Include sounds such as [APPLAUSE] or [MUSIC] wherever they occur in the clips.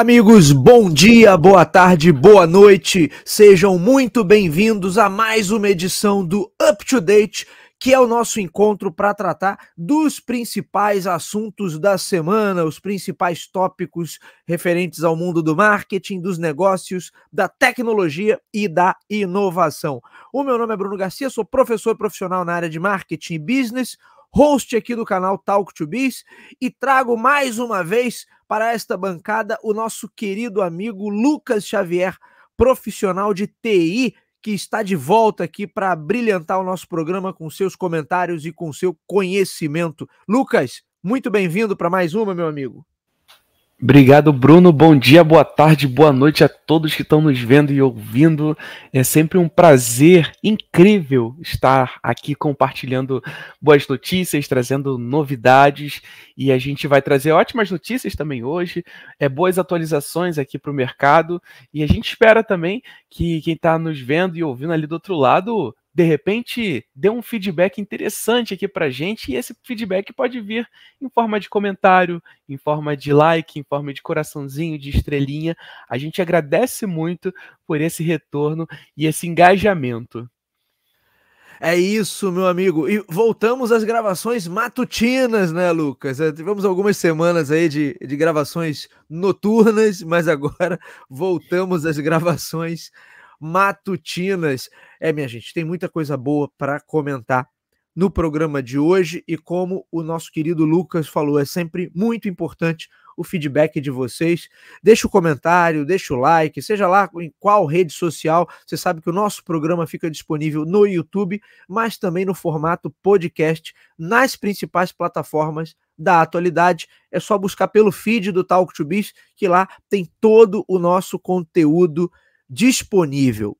Amigos, bom dia, boa tarde, boa noite. Sejam muito bem-vindos a mais uma edição do Up to Date, que é o nosso encontro para tratar dos principais assuntos da semana, os principais tópicos referentes ao mundo do marketing, dos negócios, da tecnologia e da inovação. O meu nome é Bruno Garcia, sou professor profissional na área de marketing e business host aqui do canal Talk to Biz, e trago mais uma vez para esta bancada o nosso querido amigo Lucas Xavier, profissional de TI, que está de volta aqui para brilhantar o nosso programa com seus comentários e com seu conhecimento. Lucas, muito bem-vindo para mais uma, meu amigo. Obrigado, Bruno. Bom dia, boa tarde, boa noite a todos que estão nos vendo e ouvindo. É sempre um prazer incrível estar aqui compartilhando boas notícias, trazendo novidades e a gente vai trazer ótimas notícias também hoje, é boas atualizações aqui para o mercado e a gente espera também que quem está nos vendo e ouvindo ali do outro lado de repente dê um feedback interessante aqui para gente e esse feedback pode vir em forma de comentário, em forma de like, em forma de coraçãozinho, de estrelinha. A gente agradece muito por esse retorno e esse engajamento. É isso, meu amigo. E voltamos às gravações matutinas, né, Lucas? É, tivemos algumas semanas aí de, de gravações noturnas, mas agora [LAUGHS] voltamos às gravações matutinas. É, minha gente, tem muita coisa boa para comentar no programa de hoje e como o nosso querido Lucas falou, é sempre muito importante o feedback de vocês. Deixa o comentário, deixa o like, seja lá em qual rede social. Você sabe que o nosso programa fica disponível no YouTube, mas também no formato podcast nas principais plataformas da atualidade. É só buscar pelo feed do Talk to Biz, que lá tem todo o nosso conteúdo disponível.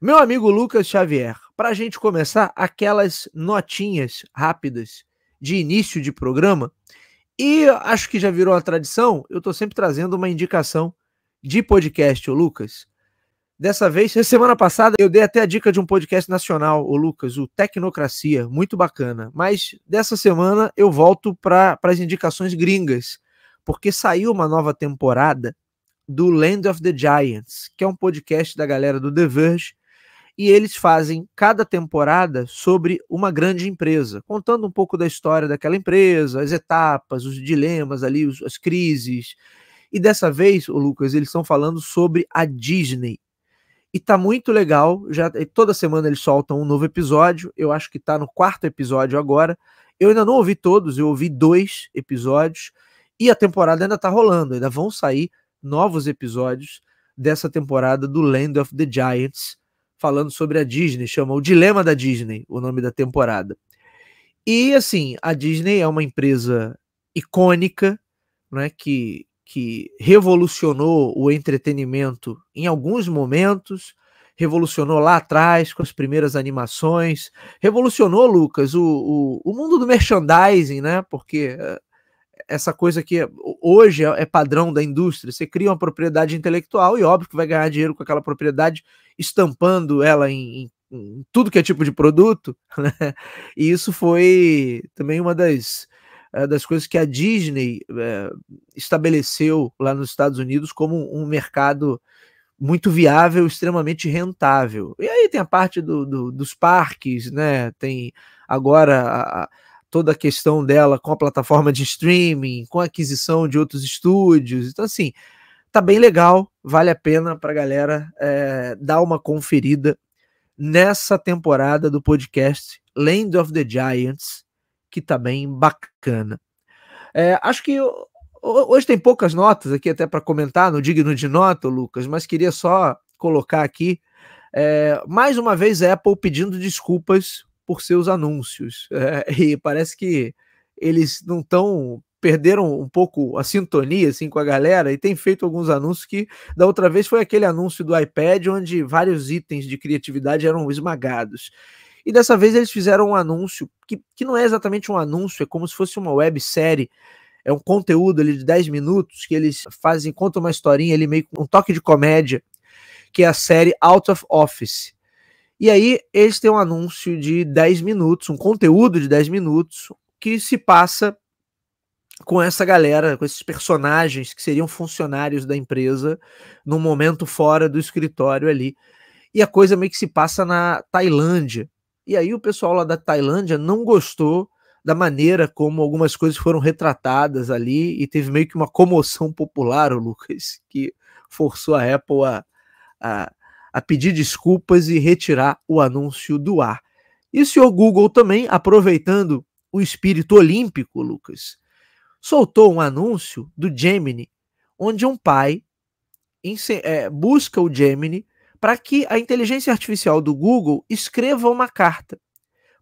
Meu amigo Lucas Xavier, para a gente começar aquelas notinhas rápidas de início de programa, e acho que já virou a tradição, eu estou sempre trazendo uma indicação de podcast, o Lucas. Dessa vez, [LAUGHS] semana passada, eu dei até a dica de um podcast nacional, o Lucas, o Tecnocracia, muito bacana. Mas dessa semana eu volto para as indicações gringas, porque saiu uma nova temporada do Land of the Giants, que é um podcast da galera do The Verge, e eles fazem cada temporada sobre uma grande empresa, contando um pouco da história daquela empresa, as etapas, os dilemas ali, os, as crises. E dessa vez, o Lucas, eles estão falando sobre a Disney. E tá muito legal, já toda semana eles soltam um novo episódio. Eu acho que tá no quarto episódio agora. Eu ainda não ouvi todos, eu ouvi dois episódios e a temporada ainda tá rolando, ainda vão sair novos episódios dessa temporada do Land of the Giants, falando sobre a Disney, chama O Dilema da Disney, o nome da temporada. E assim, a Disney é uma empresa icônica, né, que, que revolucionou o entretenimento em alguns momentos, revolucionou lá atrás com as primeiras animações, revolucionou, Lucas, o, o, o mundo do merchandising, né? Porque eh, essa coisa que hoje é, é padrão da indústria. Você cria uma propriedade intelectual e óbvio que vai ganhar dinheiro com aquela propriedade, estampando ela em, em tudo que é tipo de produto. [LAUGHS] Né? E isso foi também uma das, eh, das coisas que a Disney é, estabeleceu lá nos Estados Unidos como um mercado muito viável, extremamente rentável. E aí tem a parte do, do, dos parques, né? Tem agora a, toda a questão dela com a plataforma de streaming, com a aquisição de outros estúdios. Então, assim, tá bem legal, vale a pena para a galera é, dar uma conferida nessa temporada do podcast Land of the Giants, que tá bem bacana. É, acho que hoje tem poucas notas aqui até para comentar, não digno de nota, Lucas, mas queria só colocar aqui. É, mais uma vez, a Apple pedindo desculpas por seus anúncios. É, e parece que eles não estão perderam um pouco a sintonia assim com a galera e tem feito alguns anúncios que da outra vez foi aquele anúncio do iPad onde vários itens de criatividade eram esmagados. E dessa vez eles fizeram um anúncio que, que não é exatamente um anúncio, é como se fosse uma websérie. É um conteúdo ali de 10 minutos que eles fazem, conta uma historinha ali meio com um toque de comédia, que é a série Out of Office. E aí eles têm um anúncio de 10 minutos, um conteúdo de 10 minutos que se passa com essa galera, com esses personagens que seriam funcionários da empresa num momento fora do escritório ali. E a coisa meio que se passa na Tailândia. E aí o pessoal lá da Tailândia não gostou da maneira como algumas coisas foram retratadas ali e teve meio que uma comoção popular, [LAUGHS] o Lucas, que forçou a Apple a, a a pedir desculpas e retirar o anúncio do ar. E o senhor Google também, aproveitando o espírito olímpico, Lucas, soltou um anúncio do Gemini, onde um pai é, busca o Gemini para que a inteligência artificial do Google escreva uma carta.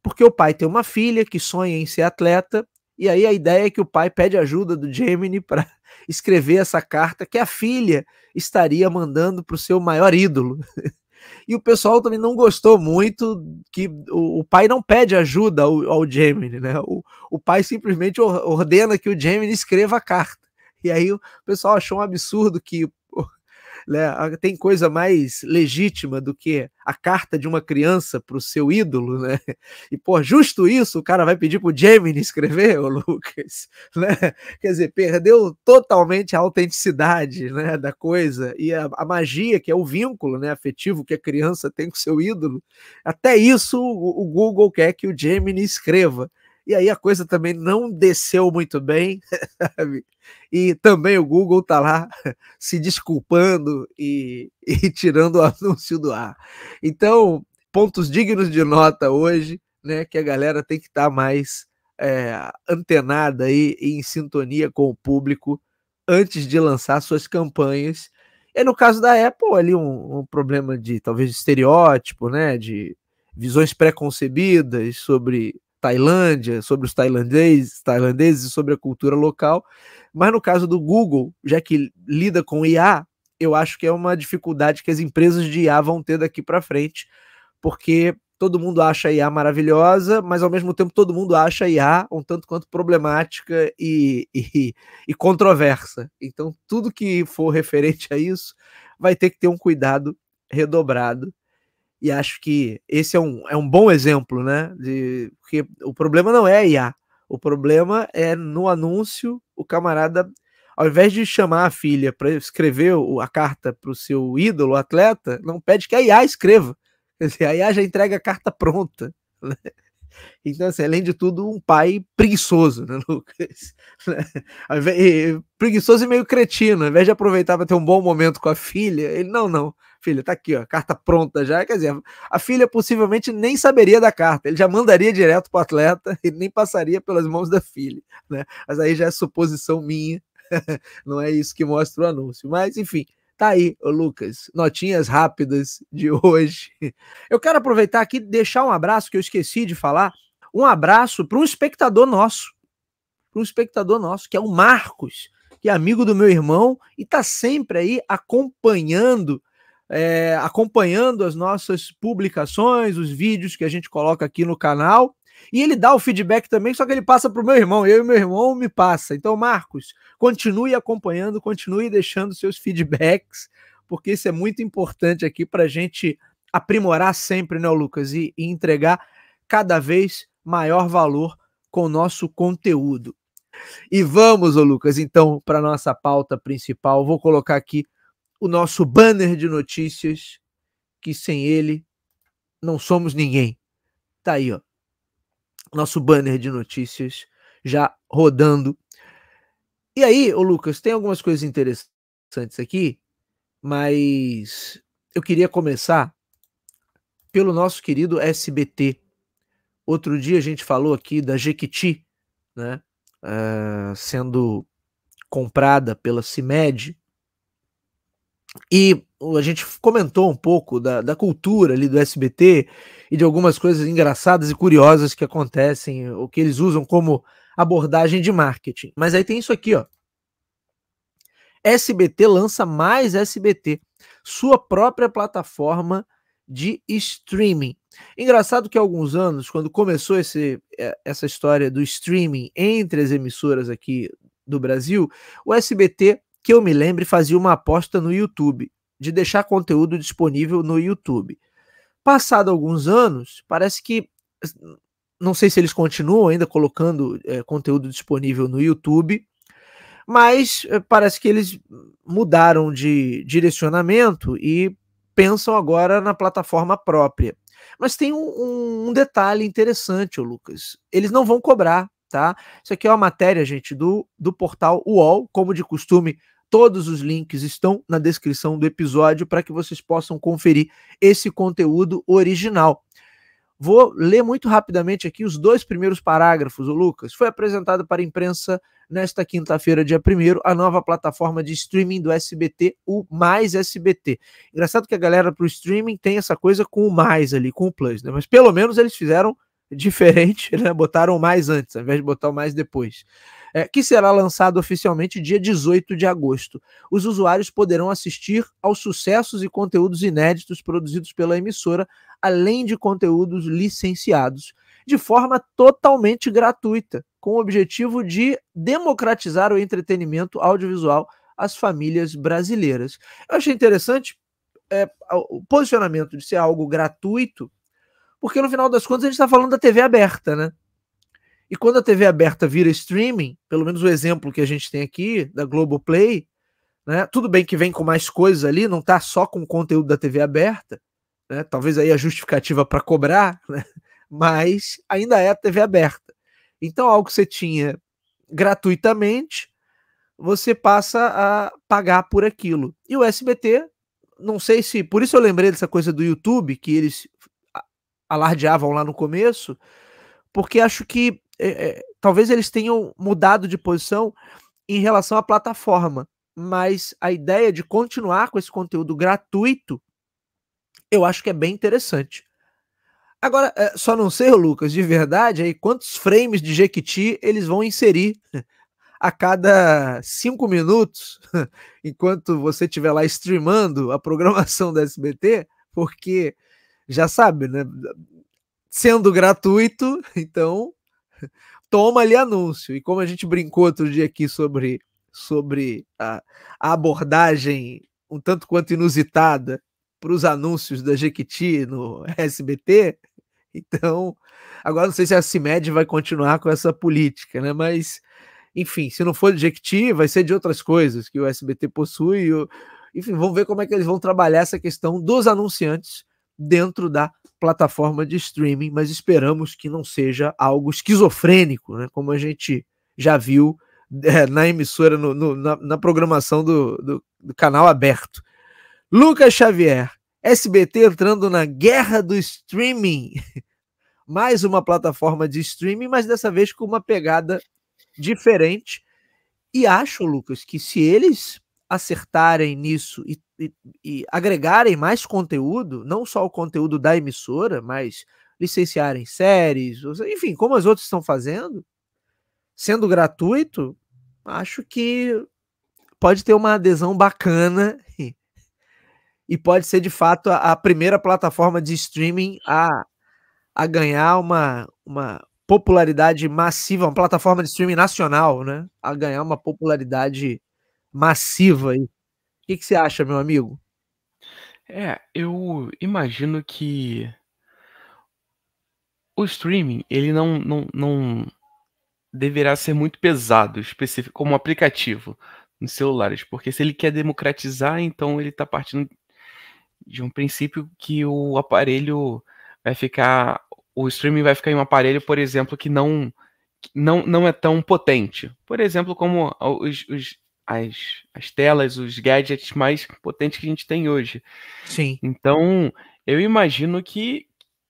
Porque o pai tem uma filha que sonha em ser atleta e aí a ideia é que o pai pede ajuda do Gemini para [LAUGHS] escrever essa carta que a filha estaria mandando para o seu maior ídolo. [LAUGHS] E o pessoal também não gostou muito que o, o pai não pede ajuda ao, ao Gemini, né? O, o pai simplesmente ordena que o Gemini escreva a carta. E aí o pessoal achou um absurdo que né? Tem coisa mais legítima do que a carta de uma criança para o seu ídolo, né? [LAUGHS] E, pô, justo isso o cara vai pedir pro Gemini escrever, Lucas, [LAUGHS] né? Quer dizer, perdeu totalmente a autenticidade, né, da coisa e a, a magia, que é o vínculo, né, afetivo que a criança tem com seu ídolo. Até isso o, o Google quer que o Gemini escreva e aí a coisa também não desceu muito bem, sabe? E também o Google tá lá se desculpando e, e tirando o anúncio do ar. Então, pontos dignos de nota hoje, né? Que a galera tem que estar tá mais é, antenada aí e em sintonia com o público antes de lançar suas campanhas. E no caso da Apple, ali um, um problema de talvez de estereótipo, né? De visões preconcebidas sobre Tailândia, sobre os tailandeses, tailandeses e sobre a cultura local. Mas no caso do Google, já que lida com IA, eu acho que é uma dificuldade que as empresas de IA vão ter daqui para frente, porque todo mundo acha a IA maravilhosa, mas ao mesmo tempo todo mundo acha a IA um tanto quanto problemática e, e, e, controversa. Então, tudo que for referente a isso vai ter que ter um cuidado redobrado. E acho que esse é um, é um bom exemplo, né? De, porque o problema não é a IA. O problema é no anúncio, o camarada, ao invés de chamar a filha para escrever a carta para o seu ídolo, o atleta, não pede que a IA escreva. Quer dizer, a IA já entrega a carta pronta. Né? Então, assim, além de tudo, um pai preguiçoso, né, [LAUGHS] Lucas? preguiçoso e meio cretino. Ao invés de aproveitar para ter um bom momento com a filha, ele, não, não filha, tá aqui, ó, carta pronta já. Quer dizer, a filha possivelmente nem saberia da carta, ele já mandaria direto pro atleta [LAUGHS] e nem passaria pelas mãos da filha, né? Mas aí já é suposição minha, [LAUGHS] não é isso que mostra o anúncio. Mas, enfim, Tá aí, Lucas, notinhas rápidas de hoje. Eu quero aproveitar aqui e deixar um abraço que eu esqueci de falar. Um abraço para um espectador nosso. Para um espectador nosso, que é o Marcos, que é amigo do meu irmão e tá sempre aí acompanhando é, acompanhando as nossas publicações, os vídeos que a gente coloca aqui no canal. E ele dá o feedback também, só que ele passa para o meu irmão, eu e meu irmão me passa. Então, Marcos, continue acompanhando, continue deixando seus feedbacks, porque isso é muito importante aqui para a gente aprimorar sempre, né, Lucas? E, e entregar cada vez maior valor com o nosso conteúdo. E vamos, ô Lucas, então, para nossa pauta principal. Vou colocar aqui o nosso banner de notícias, que sem ele não somos ninguém. Tá aí, ó. Nosso banner de notícias já rodando. E aí, ô Lucas, tem algumas coisas interessantes aqui, mas eu queria começar pelo nosso querido SBT. Outro dia a gente falou aqui da Jequiti, né? Uh, sendo comprada pela CIMED, e a gente comentou um pouco da, da cultura ali do SBT e de algumas coisas engraçadas e curiosas que acontecem, o que eles usam como abordagem de marketing. Mas aí tem isso aqui, ó. SBT lança mais SBT, sua própria plataforma de streaming. Engraçado que há alguns anos, quando começou esse, é, essa história do streaming entre as emissoras aqui do Brasil, o SBT que eu me lembre, fazia uma aposta no YouTube, de deixar conteúdo disponível no YouTube. Passado alguns anos, parece que. Não sei se eles continuam ainda colocando é, conteúdo disponível no YouTube, mas é, parece que eles mudaram de direcionamento e pensam agora na plataforma própria. Mas tem um, um detalhe interessante, Lucas. Eles não vão cobrar, tá? Isso aqui é uma matéria, gente, do, do portal UOL, como de costume, Todos os links estão na descrição do episódio para que vocês possam conferir esse conteúdo original. Vou ler muito rapidamente aqui os dois primeiros parágrafos, o Lucas. Foi apresentado para a imprensa nesta quinta-feira, dia 1 a nova plataforma de streaming do SBT, o Mais SBT. Engraçado que a galera para o streaming tem essa coisa com o mais ali, com o plus, né? Mas pelo menos eles fizeram diferente, né? Botaram o mais antes, ao invés de botar o mais depois é, que será lançado oficialmente dia 18 de agosto. Os usuários poderão assistir aos sucessos e conteúdos inéditos produzidos pela emissora, além de conteúdos licenciados, de forma totalmente gratuita, com o objetivo de democratizar o entretenimento audiovisual às famílias brasileiras. Eu achei interessante é, o posicionamento de ser algo gratuito, porque no final das contas a gente está falando da TV aberta, né? E quando a TV aberta vira streaming, pelo menos o exemplo que a gente tem aqui da Globoplay, né? Tudo bem que vem com mais coisas ali, não tá só com o conteúdo da TV aberta, né? Talvez aí a justificativa para cobrar, [LAUGHS] né? Mas ainda é a TV aberta. Então, algo que você tinha gratuitamente, você passa a pagar por aquilo. E o SBT, não sei se. Por isso eu lembrei dessa coisa do YouTube, que eles alardeavam lá no começo, porque acho que é, é, talvez eles tenham mudado de posição em relação à plataforma, mas a ideia de continuar com esse conteúdo gratuito eu acho que é bem interessante. Agora, é, só não sei, Lucas, de verdade, aí quantos frames de Jequiti eles vão inserir a cada cinco minutos, [LAUGHS] enquanto você estiver lá streamando a programação da SBT, porque já sabe, né? Sendo gratuito, [LAUGHS] então [LAUGHS] toma ali anúncio. E como a gente brincou outro dia aqui sobre, sobre a, a abordagem um tanto quanto inusitada para os anúncios da Jequiti no SBT, [LAUGHS] então agora não sei se a CIMED vai continuar com essa política, né? Mas enfim, se não for de Jequiti, vai ser de outras coisas que o SBT possui. Eu, enfim, vamos ver como é que eles vão trabalhar essa questão dos anunciantes dentro da plataforma de streaming, mas esperamos que não seja algo esquizofrênico, né? como a gente já viu é, na emissora, no, no, na, na, programação do, do, do canal aberto. Lucas Xavier, SBT entrando na guerra do streaming. [LAUGHS] Mais uma plataforma de streaming, mas dessa vez com uma pegada diferente. E acho, Lucas, que se eles acertarem nisso e, e, e agregarem mais conteúdo, não só o conteúdo da emissora, mas licenciarem séries, enfim, como as outras estão fazendo, sendo gratuito, acho que pode ter uma adesão bacana e pode ser de fato a, a, primeira plataforma de streaming a, a ganhar uma, uma popularidade massiva, uma plataforma de streaming nacional, né? A ganhar uma popularidade massiva aí. O que, que você acha, meu amigo? É, eu imagino que o streaming, ele não, não, não deverá ser muito pesado, específico, como aplicativo nos celulares, porque se ele quer democratizar, então ele está partindo de um princípio que o aparelho vai ficar, o streaming vai ficar em um aparelho, por exemplo, que não não, não é tão potente. Por exemplo, como os, os as, as telas, os gadgets mais potentes que a gente tem hoje. Sim. Então, eu imagino que,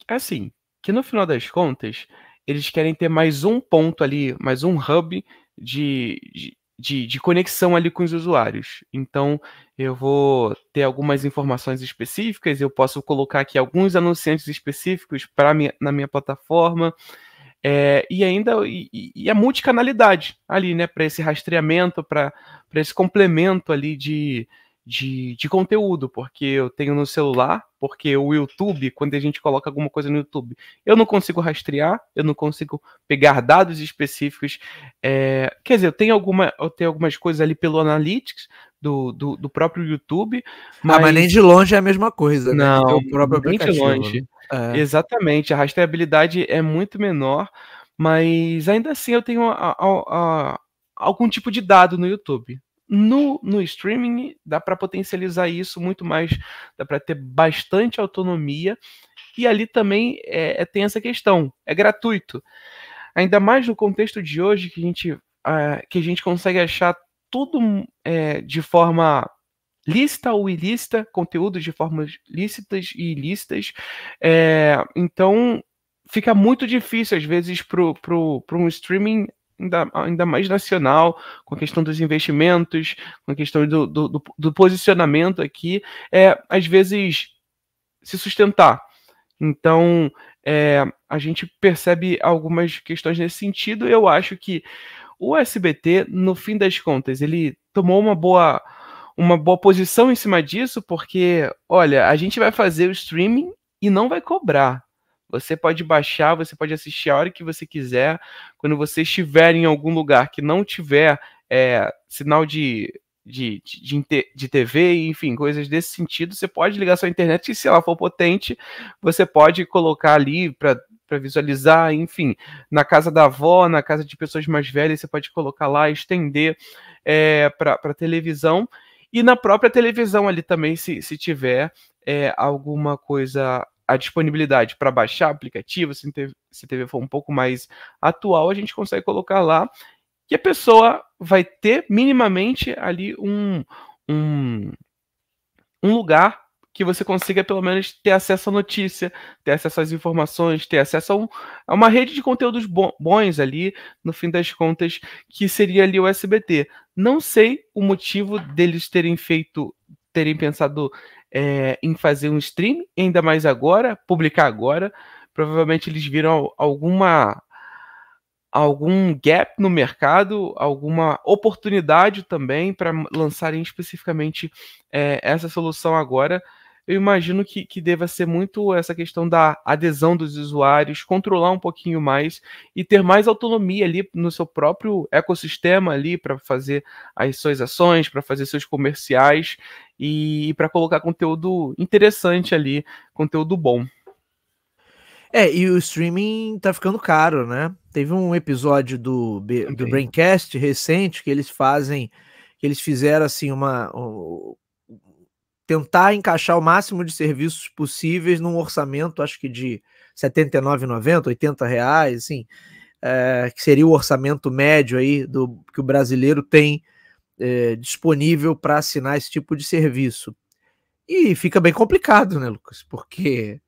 assim, que no final das contas, eles querem ter mais um ponto ali, mais um hub de, de de, de, conexão ali com os usuários. Então, eu vou ter algumas informações específicas, eu posso colocar aqui alguns anunciantes específicos para na minha plataforma, é, e ainda e, e, a multicanalidade ali, né, para esse rastreamento, para esse complemento ali de, de, de, conteúdo, porque eu tenho no celular, porque o YouTube, quando a gente coloca alguma coisa no YouTube, eu não consigo rastrear, eu não consigo pegar dados específicos. É, quer dizer, eu tenho, alguma, eu tenho algumas coisas ali pelo Analytics, do, do, do próprio YouTube. Mas... Ah, mas nem de longe é a mesma coisa, né? Não, o próprio nem de né? longe. É. Exatamente, a rastreabilidade é muito menor, mas ainda assim eu tenho a, a, a, algum tipo de dado no YouTube. No, no streaming dá para potencializar isso muito mais, dá para ter bastante autonomia e ali também é, é, tem essa questão, é gratuito. Ainda mais no contexto de hoje que a gente, uh, que a gente consegue achar tudo é, de forma lícita ou ilícita, conteúdo de formas lícitas e ilícitas. É, então, fica muito difícil, às vezes, para um streaming Ainda, ainda, mais nacional, com a questão dos investimentos, com a questão do, do, do posicionamento aqui, é, às vezes se sustentar. Então, é, a gente percebe algumas questões nesse sentido. Eu acho que o SBT, no fim das contas, ele tomou uma boa uma boa posição em cima disso, porque, olha, a gente vai fazer o streaming e não vai cobrar. Você pode baixar, você pode assistir a hora que você quiser. Quando você estiver em algum lugar que não tiver é, sinal de, de, de, de TV, enfim, coisas desse sentido, você pode ligar sua internet e, se ela for potente, você pode colocar ali para para visualizar, enfim, na casa da avó, na casa de pessoas mais velhas, você pode colocar lá, estender é, eh, para televisão e na própria televisão ali também, se, se tiver é, alguma coisa a disponibilidade para baixar aplicativo, se a TV for um pouco mais atual, a gente consegue colocar lá e a pessoa vai ter minimamente ali um, um, um lugar que você consiga pelo menos ter acesso à notícia, ter acesso às informações, ter acesso a, um, a uma rede de conteúdos bons ali, no fim das contas, que seria ali o SBT. Não sei o motivo deles terem feito, terem pensado é, em fazer um stream, ainda mais agora, publicar agora. Provavelmente eles viram alguma algum gap no mercado, alguma oportunidade também para lançarem especificamente é, essa solução agora eu imagino que, que deva ser muito essa questão da adesão dos usuários, controlar um pouquinho mais e ter mais autonomia ali no seu próprio ecossistema ali para fazer as suas ações, para fazer seus comerciais e, e para colocar conteúdo interessante ali, conteúdo bom. É, e o streaming tá ficando caro, né? Teve um episódio do, do Braincast recente que eles fazem, que eles fizeram assim uma um, tentar encaixar o máximo de serviços possíveis num orçamento, acho que de R$ 79,90, R$ 80, reais, assim, é, que seria o orçamento médio aí do que o brasileiro tem é, disponível para assinar esse tipo de serviço. E fica bem complicado, né, Lucas? Porque,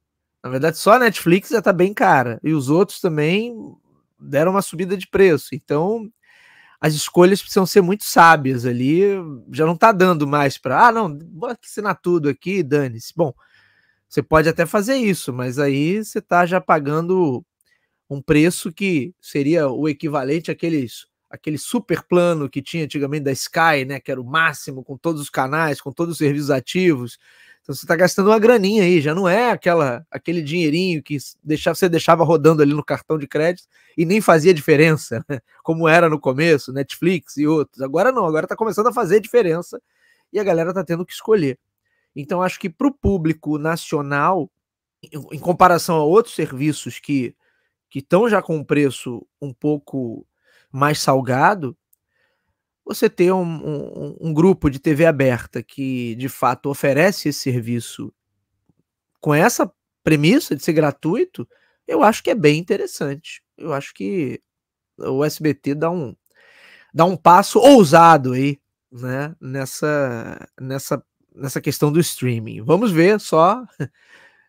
na verdade, só a Netflix já está bem cara e os outros também deram uma subida de preço. Então, as escolhas precisam ser muito sábias ali. Já não está dando mais para, ah, não, bota assinar tudo aqui, dane-se. Bom, você pode até fazer isso, mas aí você está já pagando um preço que seria o equivalente àqueles aquele super plano que tinha antigamente da Sky, né, que era o máximo com todos os canais, com todos os serviços ativos, então você está gastando uma graninha aí, já não é aquela aquele dinheirinho que deixava, você deixava rodando ali no cartão de crédito e nem fazia diferença, né? como era no começo, Netflix e outros. Agora não, agora está começando a fazer diferença e a galera está tendo que escolher. Então acho que para o público nacional, em, em comparação a outros serviços que que estão já com um preço um pouco mais salgado, você ter um, um, um, grupo de TV aberta que de fato oferece esse serviço com essa premissa de ser gratuito, eu acho que é bem interessante. Eu acho que o SBT dá um, dá um passo ousado aí, né, nessa, nessa, nessa questão do streaming. Vamos ver só [LAUGHS]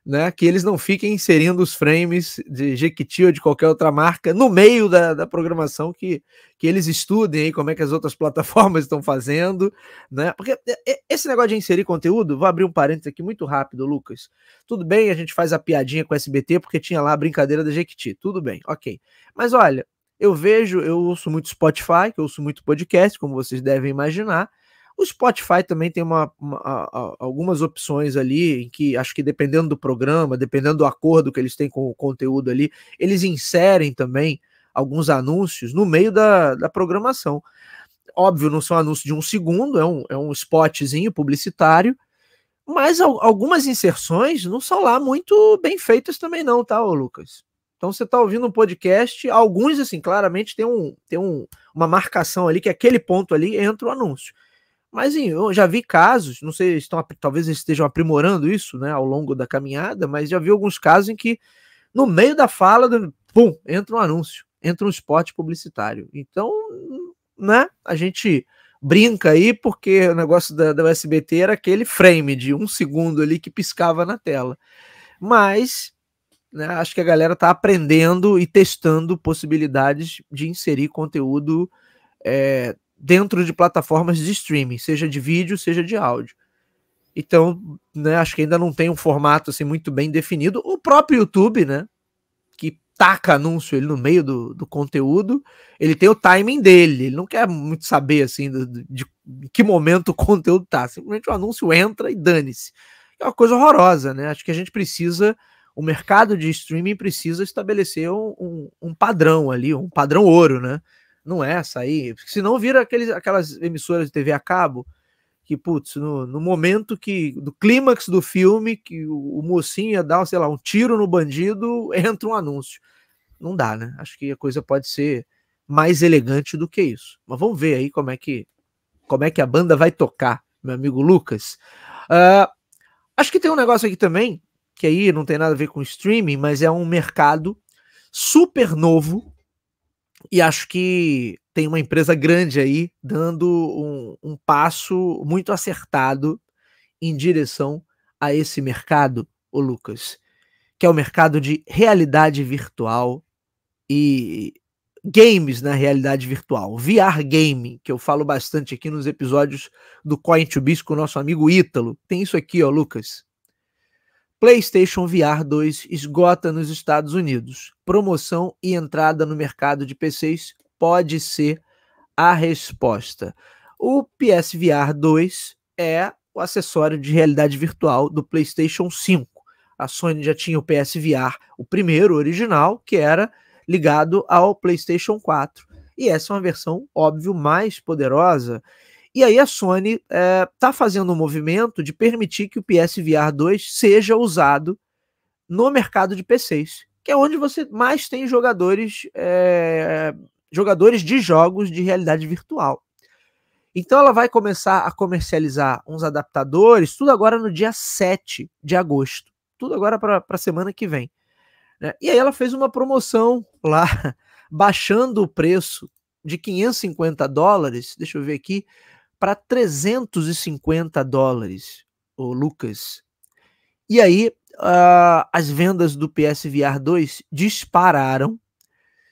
né, que eles não fiquem inserindo os frames de Jequiti ou de qualquer outra marca no meio da, da programação, que, que eles estudem aí como é que as outras [LAUGHS] plataformas estão fazendo, né? Porque esse negócio de inserir conteúdo, vou abrir um parênteses aqui muito rápido, Lucas. Tudo bem, a gente faz a piadinha com o SBT porque tinha lá a brincadeira da Jequiti, tudo bem, ok. Mas olha, eu vejo, eu ouço muito Spotify, eu ouço muito podcast, como vocês devem imaginar, o Spotify também tem uma, uma, a, algumas opções ali, em que acho que dependendo do programa, dependendo do acordo que eles têm com o conteúdo ali, eles inserem também alguns anúncios no meio da, da programação. Óbvio, não são anúncios de um segundo, é um, é um spotzinho publicitário, mas algumas inserções não são lá muito bem feitas também, não, tá, Lucas? Então você está ouvindo um podcast, alguns, assim, claramente tem, um, tem um, uma marcação ali, que aquele ponto ali entra o anúncio. Mas enfim, eu já vi casos, não sei, estão, talvez estejam aprimorando isso né, ao longo da caminhada, mas já vi alguns casos em que, no meio da fala, pum, entra um anúncio, entra um spot publicitário. Então, né, a gente brinca aí, porque o negócio da, da USBT era aquele frame de um segundo ali que piscava na tela. Mas né, acho que a galera está aprendendo e testando possibilidades de inserir conteúdo. É, dentro de plataformas de streaming, seja de vídeo, seja de áudio. Então, né, acho que ainda não tem um formato assim muito bem definido. O próprio YouTube, né, que taca anúncio ele no meio do, do conteúdo, ele tem o timing dele. Ele não quer muito saber assim do, de, de, que momento o conteúdo tá. Simplesmente o anúncio entra e dane-se. É uma coisa horrorosa, né? Acho que a gente precisa, o mercado de streaming precisa estabelecer um, um, um padrão ali, um padrão ouro, né? Não é essa aí, Porque senão vira aqueles, aquelas emissoras de TV a cabo que, putz, no, no momento que. do clímax do filme, que o, o mocinho ia dar, sei lá, um tiro no bandido, entra um anúncio. Não dá, né? Acho que a coisa pode ser mais elegante do que isso. Mas vamos ver aí como é que como é que a banda vai tocar, meu amigo Lucas. Uh, acho que tem um negócio aqui também que aí não tem nada a ver com streaming, mas é um mercado super novo e acho que tem uma empresa grande aí dando um, um passo muito acertado em direção a esse mercado, o Lucas, que é o mercado de realidade virtual e games na realidade virtual, VR game, que eu falo bastante aqui nos episódios do Coin to Biz com o nosso amigo Ítalo. Tem isso aqui, ó, Lucas. PlayStation VR 2 esgota nos Estados Unidos. Promoção e entrada no mercado de PCs pode ser a resposta. O PSVR 2 é o acessório de realidade virtual do PlayStation 5. A Sony já tinha o PSVR, o primeiro original, que era ligado ao PlayStation 4. E essa é uma versão, óbvio, mais poderosa e aí a Sony está é, tá fazendo um movimento de permitir que o PSVR 2 seja usado no mercado de PCs, que é onde você mais tem jogadores, é, jogadores de jogos de realidade virtual. Então ela vai começar a comercializar uns adaptadores, tudo agora no dia 7 de agosto. Tudo agora para a semana que vem. Né? E aí ela fez uma promoção lá, [LAUGHS] baixando o preço de 550 dólares, deixa eu ver aqui, para 350 dólares, o Lucas. E aí, uh, as vendas do PSVR 2 dispararam.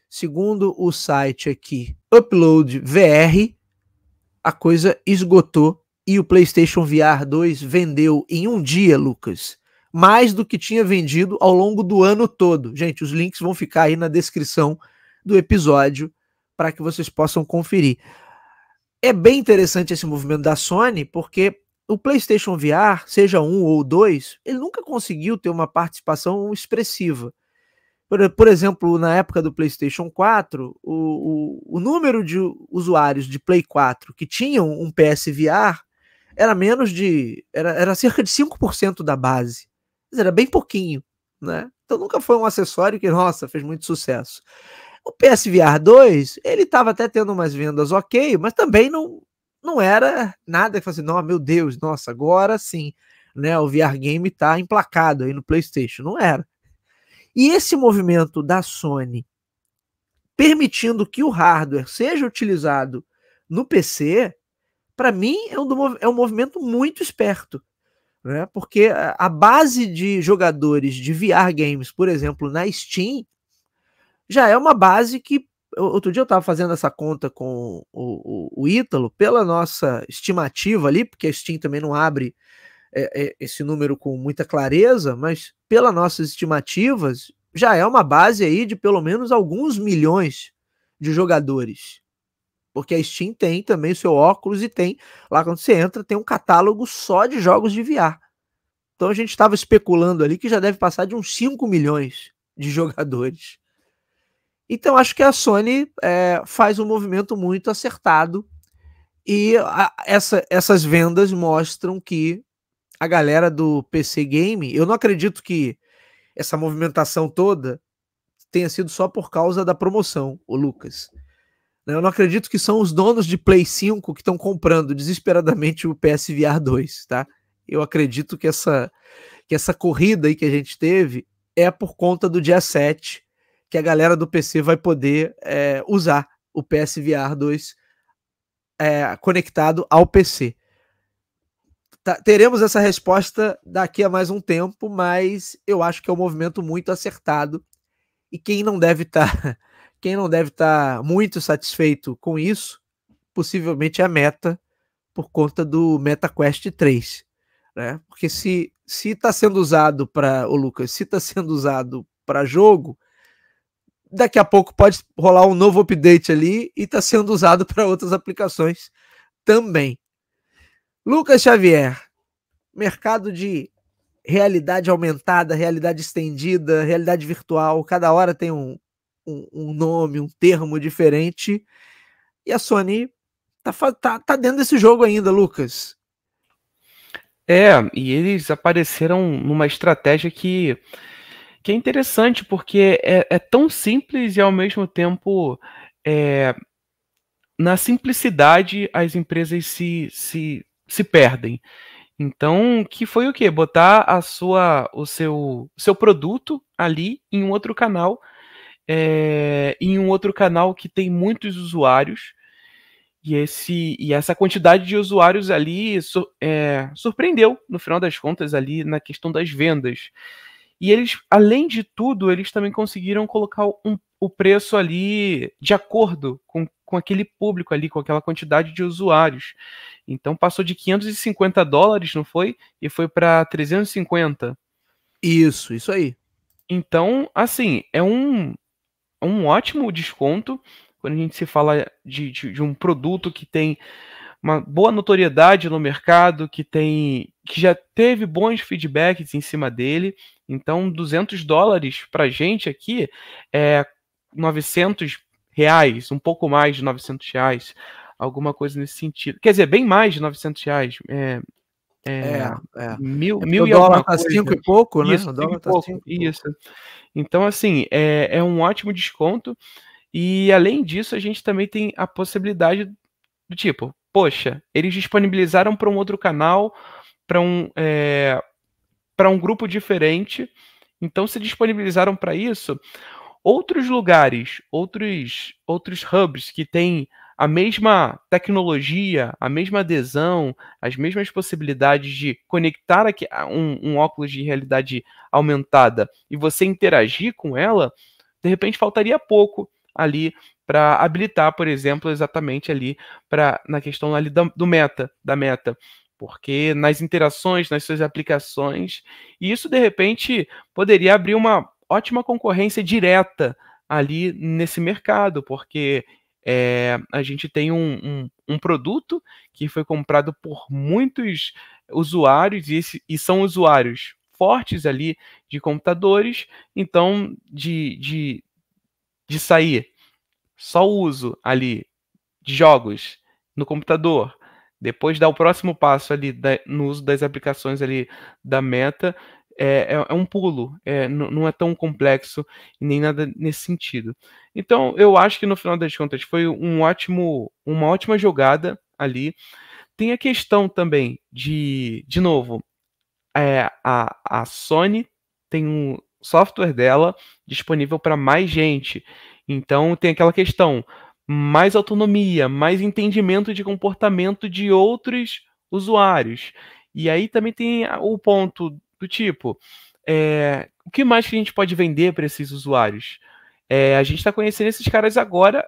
Segundo o site aqui, Upload VR, a coisa esgotou e o PlayStation VR 2 vendeu em um dia, Lucas, mais do que tinha vendido ao longo do ano todo. Gente, os links vão ficar aí na descrição do episódio para que vocês possam conferir é bem interessante esse movimento da Sony, porque o PlayStation VR, seja um ou dois, ele nunca conseguiu ter uma participação expressiva. Por, por exemplo, na época do PlayStation 4, o, o, o, número de usuários de Play 4 que tinham um VR era menos de. era, era cerca de 5% da base. Mas era bem pouquinho, né? Então nunca foi um acessório que, nossa, fez muito sucesso. O PSVR 2, ele estava até tendo umas vendas ok, mas também não, não era nada que fosse, assim, não, meu Deus, nossa, agora sim, né? O VR game está emplacado aí no PlayStation, não era. E esse movimento da Sony permitindo que o hardware seja utilizado no PC, para mim é um, é um movimento muito esperto, né? Porque a base de jogadores de VR games, por exemplo, na Steam, já é uma base que. Outro dia eu estava fazendo essa conta com o, o, o Ítalo, pela nossa estimativa ali, porque a Steam também não abre é, é, esse número com muita clareza, mas pelas nossas estimativas, já é uma base aí de pelo menos alguns milhões de jogadores. Porque a Steam tem também o seu óculos e tem, lá quando você entra, tem um catálogo só de jogos de VR. Então a gente estava especulando ali que já deve passar de uns 5 milhões de jogadores então acho que a Sony é, faz um movimento muito acertado e a, essa, essas vendas mostram que a galera do PC Game, eu não acredito que essa movimentação toda tenha sido só por causa da promoção, o Lucas. Né? Eu não acredito que são os donos de Play 5 que estão comprando desesperadamente o PSVR 2, tá? Eu acredito que essa, que essa corrida aí que a gente teve é por conta do dia 7 que a galera do PC vai poder é, usar o PSVR 2 é, eh, conectado ao PC. Tá, teremos essa resposta daqui a mais um tempo, mas eu acho que é um movimento muito acertado e quem não deve estar tá, [LAUGHS] quem não deve estar tá muito satisfeito com isso, possivelmente é a Meta por conta do MetaQuest 3, né? Porque se se está sendo usado para o Lucas, se está sendo usado para jogo, daqui a pouco pode rolar um novo update ali e está sendo usado para outras aplicações também. Lucas Xavier, mercado de realidade aumentada, realidade estendida, realidade virtual, cada hora tem um, um, um nome, um termo diferente. E a Sony tá, tá, tá dentro desse jogo ainda, Lucas. É, e eles apareceram numa estratégia que que é interessante porque é, é tão simples e ao mesmo tempo é, na simplicidade as empresas se, se, se perdem. Então, que foi o quê? Botar a sua, o seu, seu produto ali em um outro canal, é, em um outro canal que tem muitos usuários e esse e essa quantidade de usuários ali é, surpreendeu no final das contas ali na questão das vendas. E eles, além de tudo, eles também conseguiram colocar um, o preço ali de acordo com, com aquele público ali, com aquela quantidade de usuários. Então passou de 550 dólares, não foi? E foi para 350. Isso, isso aí. Então, assim, é um, é um ótimo desconto quando a gente se fala de, de, de um produto que tem uma boa notoriedade no mercado, que tem que já teve bons feedbacks em cima dele. Então, 200 dólares para gente aqui é 900 reais, um pouco mais de 900 reais, alguma coisa nesse sentido. Quer dizer, bem mais de 900 reais. É, é, é, é, mil, é mil o dólar tá cinco e pouco, né? Isso, o dólar tá pouco, cinco isso. Então, assim, é, é um ótimo desconto. E além disso, a gente também tem a possibilidade do tipo, poxa, eles disponibilizaram para um outro canal para um, é, um grupo diferente. Então se disponibilizaram para isso. Outros lugares, outros, outros hubs que têm a mesma tecnologia, a mesma adesão, as mesmas possibilidades de conectar um, um, óculos de realidade aumentada e você interagir com ela, de repente faltaria pouco ali para habilitar, por exemplo, exatamente ali para na questão ali do meta, da meta, porque nas interações, nas suas aplicações, e isso de repente poderia abrir uma ótima concorrência direta ali nesse mercado, porque é, a gente tem um, um, um, produto que foi comprado por muitos usuários e, esse, e são usuários fortes ali de computadores, então de, de, de sair só o uso ali de jogos no computador depois dá o próximo passo ali da, no uso das aplicações ali da meta. É, é, é um pulo, é, não é tão complexo nem nada nesse sentido. Então, eu acho que no final das contas foi um ótimo, uma ótima jogada ali. Tem a questão também de, de novo, é, a, a Sony tem um software dela disponível para mais gente. Então, tem aquela questão: mais autonomia, mais entendimento de comportamento de outros usuários. E aí também tem o ponto do tipo: é, o que mais que a gente pode vender para esses usuários? É, a gente está conhecendo esses caras agora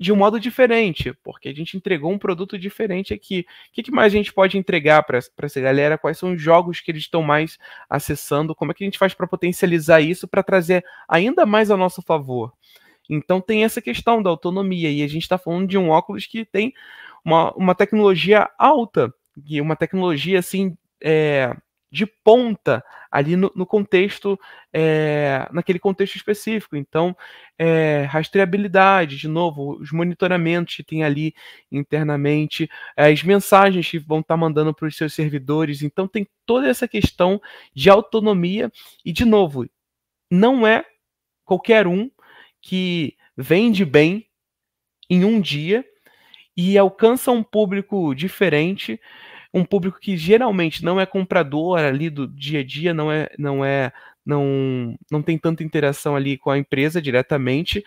de um modo diferente, porque a gente entregou um produto diferente aqui. O que, que mais a gente pode entregar para essa galera? Quais são os jogos que eles estão mais acessando? Como é que a gente faz para potencializar isso para trazer ainda mais a nosso favor? Então tem essa questão da autonomia, e a gente está falando de um óculos que tem uma, uma tecnologia alta, e uma tecnologia assim é, de ponta ali no, no contexto, é, naquele contexto específico. Então, é, rastreabilidade, de novo, os monitoramentos que tem ali internamente, as mensagens que vão estar tá mandando para os seus servidores. Então, tem toda essa questão de autonomia e, de novo, não é qualquer um que vende bem em um dia e alcança um público diferente, um público que geralmente não é comprador ali do dia a dia, não é, não é, não, não tem tanta interação ali com a empresa diretamente,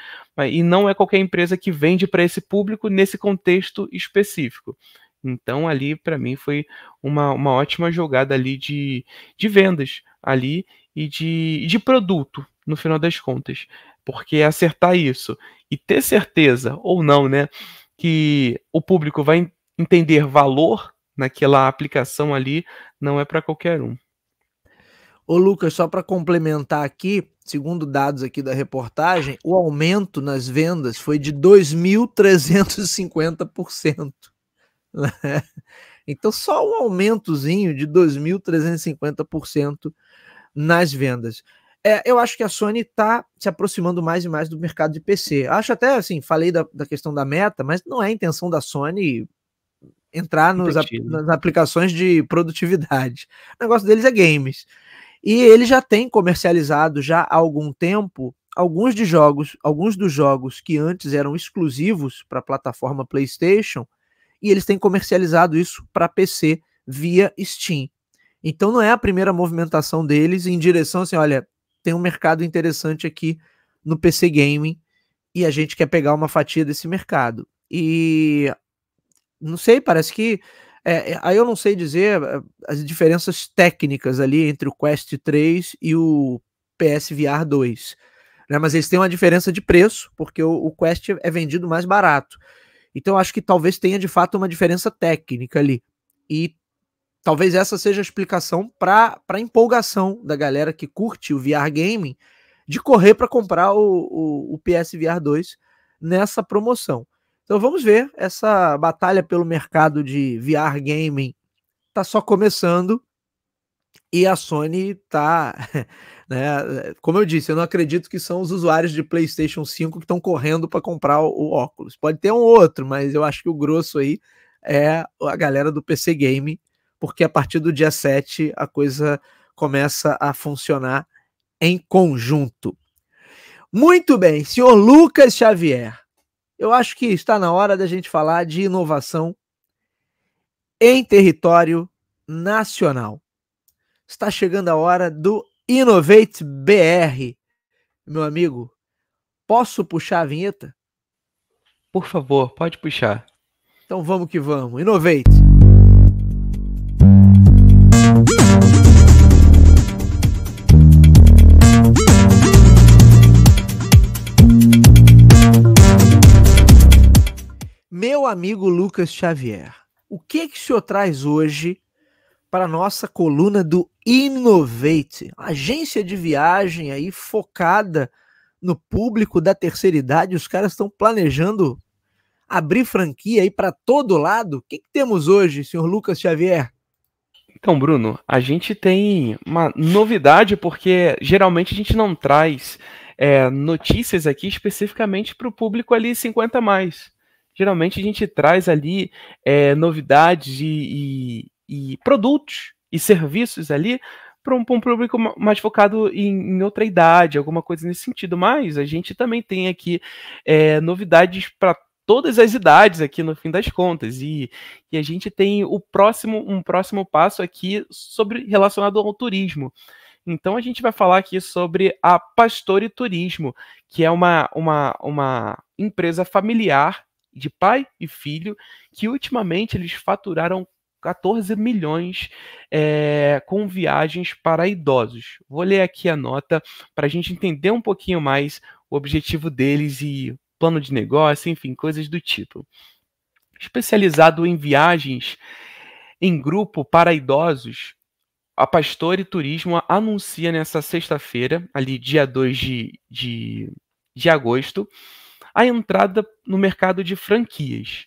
e não é qualquer empresa que vende para esse público nesse contexto específico. Então ali para mim foi uma, uma ótima jogada ali de, de vendas ali e de, de produto no final das contas porque é acertar isso e ter certeza ou não, né, que o público vai entender valor naquela aplicação ali, não é para qualquer um. Ô Lucas, só para complementar aqui, segundo dados aqui da reportagem, o aumento nas vendas foi de 2.350%. [LAUGHS] Né? Então, só um aumentozinho de 2.350% nas vendas. É, eu acho que a Sony está se aproximando mais e mais do mercado de PC. Acho até assim, falei da, da questão da meta, mas não é a intenção da Sony entrar nos, a, né? nas aplicações de produtividade. O negócio deles é games. E ele já tem comercializado já há algum tempo alguns de jogos, alguns dos jogos que antes eram exclusivos para a plataforma PlayStation, e eles têm comercializado isso para PC via Steam. Então não é a primeira movimentação deles em direção assim, olha, tem um mercado interessante aqui no PC Gaming e a gente quer pegar uma fatia desse mercado. E não sei, parece que. É, é aí eu não sei dizer é, as diferenças técnicas ali entre o Quest 3 e o PSVR 2. Né? Mas eles têm uma diferença de preço, porque o, o Quest é vendido mais barato. Então acho que talvez tenha de fato uma diferença técnica ali. E talvez essa seja a explicação para a empolgação da galera que curte o VR Gaming de correr para comprar o, o, o 2 nessa promoção. Então vamos ver, essa batalha pelo mercado de VR Gaming está só começando e a Sony está, [LAUGHS] né, como eu disse, eu não acredito que são os usuários de PlayStation 5 que estão correndo para comprar o, óculos. Pode ter um outro, mas eu acho que o grosso aí é a galera do PC gaming porque a partir do dia 7 a coisa começa a funcionar em conjunto. Muito bem, senhor Lucas Xavier, eu acho que está na hora da gente falar de inovação em território nacional. Está chegando a hora do Innovate BR. Meu amigo, posso puxar a vinheta? Por favor, pode puxar. Então vamos que vamos. Innovate. Meu amigo Lucas Xavier, o que, que o senhor traz hoje para a nossa coluna do Innovate, agência de viagem aí focada no público da terceira idade? Os caras estão planejando abrir franquia aí para todo lado. O que, que temos hoje, senhor Lucas Xavier? Então, Bruno, a gente tem uma novidade, porque geralmente a gente não traz é, notícias aqui especificamente para o público ali 50 mais geralmente a gente traz ali é, novidades e, e, e, produtos e serviços ali para um, um, público mais focado em, em, outra idade, alguma coisa nesse sentido. Mas a gente também tem aqui é, novidades para todas as idades aqui no fim das contas e, e a gente tem o próximo um próximo passo aqui sobre relacionado ao turismo então a gente vai falar aqui sobre a Pastore Turismo, que é uma, uma, uma empresa familiar de pai e filho, que ultimamente eles faturaram 14 milhões é, com viagens para idosos. Vou ler aqui a nota para a gente entender um pouquinho mais o objetivo deles e plano de negócio, enfim, coisas do tipo. Especializado em viagens em grupo para idosos, a Pastore Turismo anuncia nessa sexta-feira, ali dia 2 de, de, de agosto, a entrada no mercado de franquias.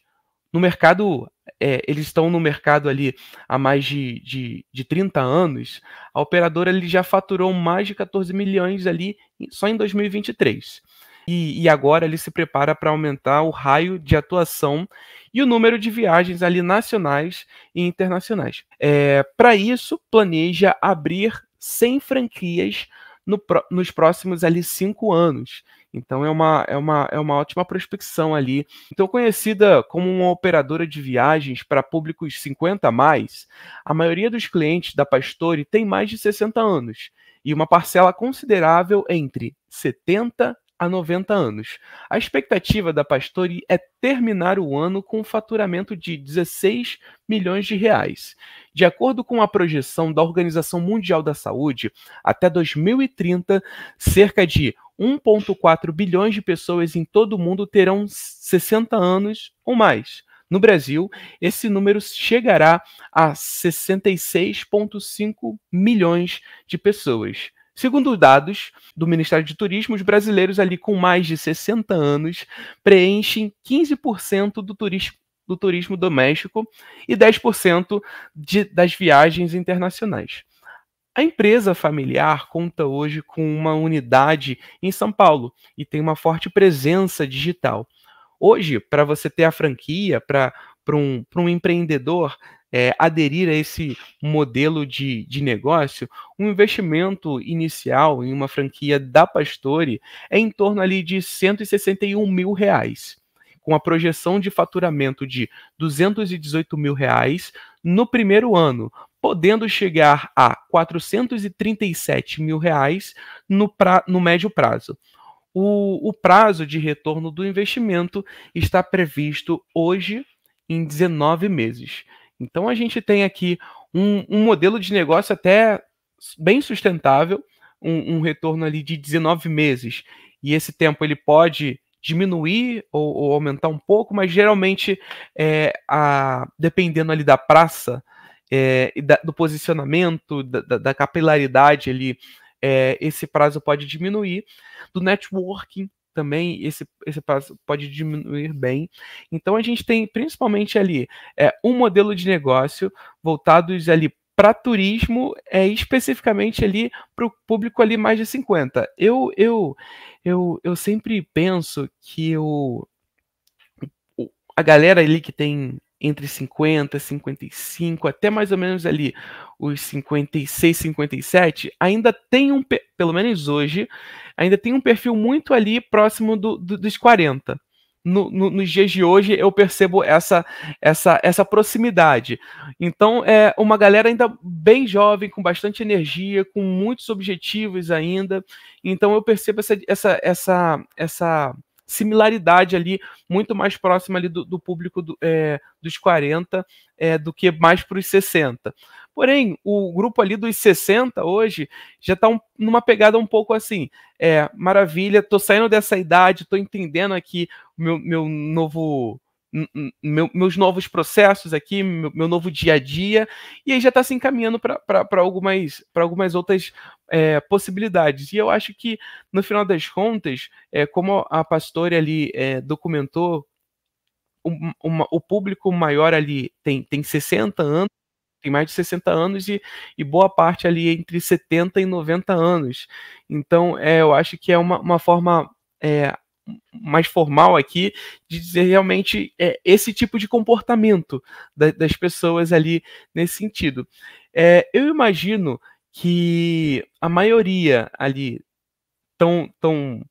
No mercado, é, eles estão no mercado ali há mais de, de, de 30 anos, a operadora ele já faturou mais de 14 milhões ali só em 2023. E, e, agora ele se prepara para aumentar o raio de atuação e o número de viagens ali nacionais e internacionais. É, para isso, planeja abrir 100 franquias no, nos próximos ali cinco anos. Então é uma, é uma, é uma ótima prospecção ali. Então, conhecida como uma operadora de viagens para públicos 50 a mais, a maioria dos clientes da Pastore tem mais de 60 anos e uma parcela considerável entre 70 a 90 anos. A expectativa da Pastore é terminar o ano com um faturamento de 16 milhões de reais. De acordo com a projeção da Organização Mundial da Saúde, até 2030, cerca de 1,4 bilhões de pessoas em todo o mundo terão 60 anos ou mais. No Brasil, esse número chegará a 66,5 milhões de pessoas. Segundo dados do Ministério de Turismo, os brasileiros ali com mais de 60 anos preenchem 15% do turismo, do turismo doméstico e 10% de, das viagens internacionais. A empresa familiar conta hoje com uma unidade em São Paulo e tem uma forte presença digital. Hoje, para você ter a franquia, para um, um empreendedor é, aderir a esse modelo de, de negócio, um investimento inicial em uma franquia da Pastore é em torno ali de 161 mil reais, com a projeção de faturamento de 218 mil reais no primeiro ano, podendo chegar a 437 mil reais no, pra, no médio prazo. O, o prazo de retorno do investimento está previsto hoje em 19 meses. Então a gente tem aqui um, um modelo de negócio até bem sustentável, um, um, retorno ali de 19 meses. E esse tempo ele pode diminuir ou, ou aumentar um pouco, mas geralmente é, a, dependendo ali da praça, é, da, do posicionamento, da, da capilaridade ali, é, esse prazo pode diminuir. Do networking também, esse, esse prazo pode diminuir bem. Então a gente tem principalmente ali é, um modelo de negócio voltados ali para turismo, é especificamente ali para o público ali mais de 50. Eu, eu, eu, eu sempre penso que o, a galera ali que tem entre 50, 55, até mais ou menos ali os 56, 57, ainda tem um, pelo menos hoje, ainda tem um perfil muito ali próximo do, do, dos 40. No, no, nos dias de hoje eu percebo essa, essa, essa proximidade. Então é uma galera ainda bem jovem, com bastante energia, com muitos objetivos ainda. Então eu percebo essa, essa, essa, essa similaridade ali, muito mais próxima ali do, do público do, é, dos 40 é, do que mais para os 60. Porém, o grupo ali dos 60 hoje já está um, numa pegada um pouco assim, é, maravilha, tô saindo dessa idade, tô entendendo aqui o meu, meu novo meu, meus novos processos aqui, meu, meu, novo dia a dia, e aí já está se encaminhando para algumas, algumas outras é, possibilidades. E eu acho que, no final das contas, é, como a pastora ali é, documentou, um, uma, o público maior ali tem, tem 60 anos, tem mais de 60 anos e, e, boa parte ali entre 70 e 90 anos. Então, é, eu acho que é uma, uma forma é, mais formal aqui, de dizer realmente é, esse tipo de comportamento da, das pessoas ali nesse sentido. É, eu imagino que a maioria ali tão, tão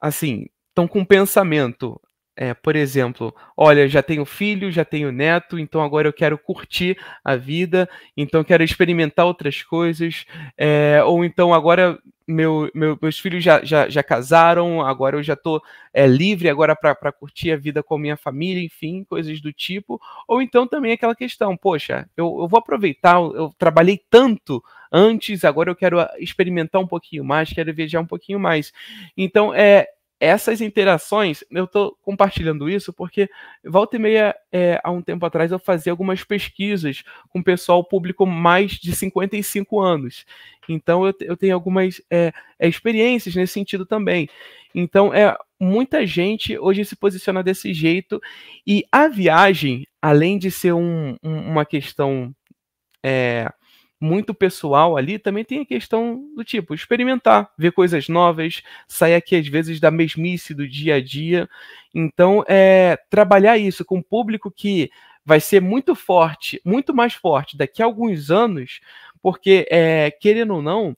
assim, tão com pensamento é, por exemplo, olha, já tenho filho, já tenho neto, então agora eu quero curtir a vida, então quero experimentar outras coisas, é, ou então agora meu, meu, meus filhos já, já, já, casaram, agora eu já estou é, livre agora para curtir a vida com a minha família, enfim, coisas do tipo. Ou então também aquela questão, poxa, eu, eu vou aproveitar, eu trabalhei tanto antes, agora eu quero ah, experimentar um pouquinho mais, quero viajar um pouquinho mais. Então, é, essas interações, eu estou compartilhando isso porque volta e meia, é, há um tempo atrás, eu fazia algumas pesquisas com pessoal público mais de 55 anos. Então, eu, eu tenho algumas é, é, experiências nesse sentido também. Então, é muita gente hoje se posiciona desse jeito. E a viagem, além de ser um, um, uma questão. É, muito pessoal ali, também tem a questão do tipo experimentar, ver coisas novas, sair aqui às vezes da mesmice do dia a dia. Então, é, trabalhar isso com um público que vai ser muito forte, muito mais forte daqui a alguns anos, porque, é, querendo ou não,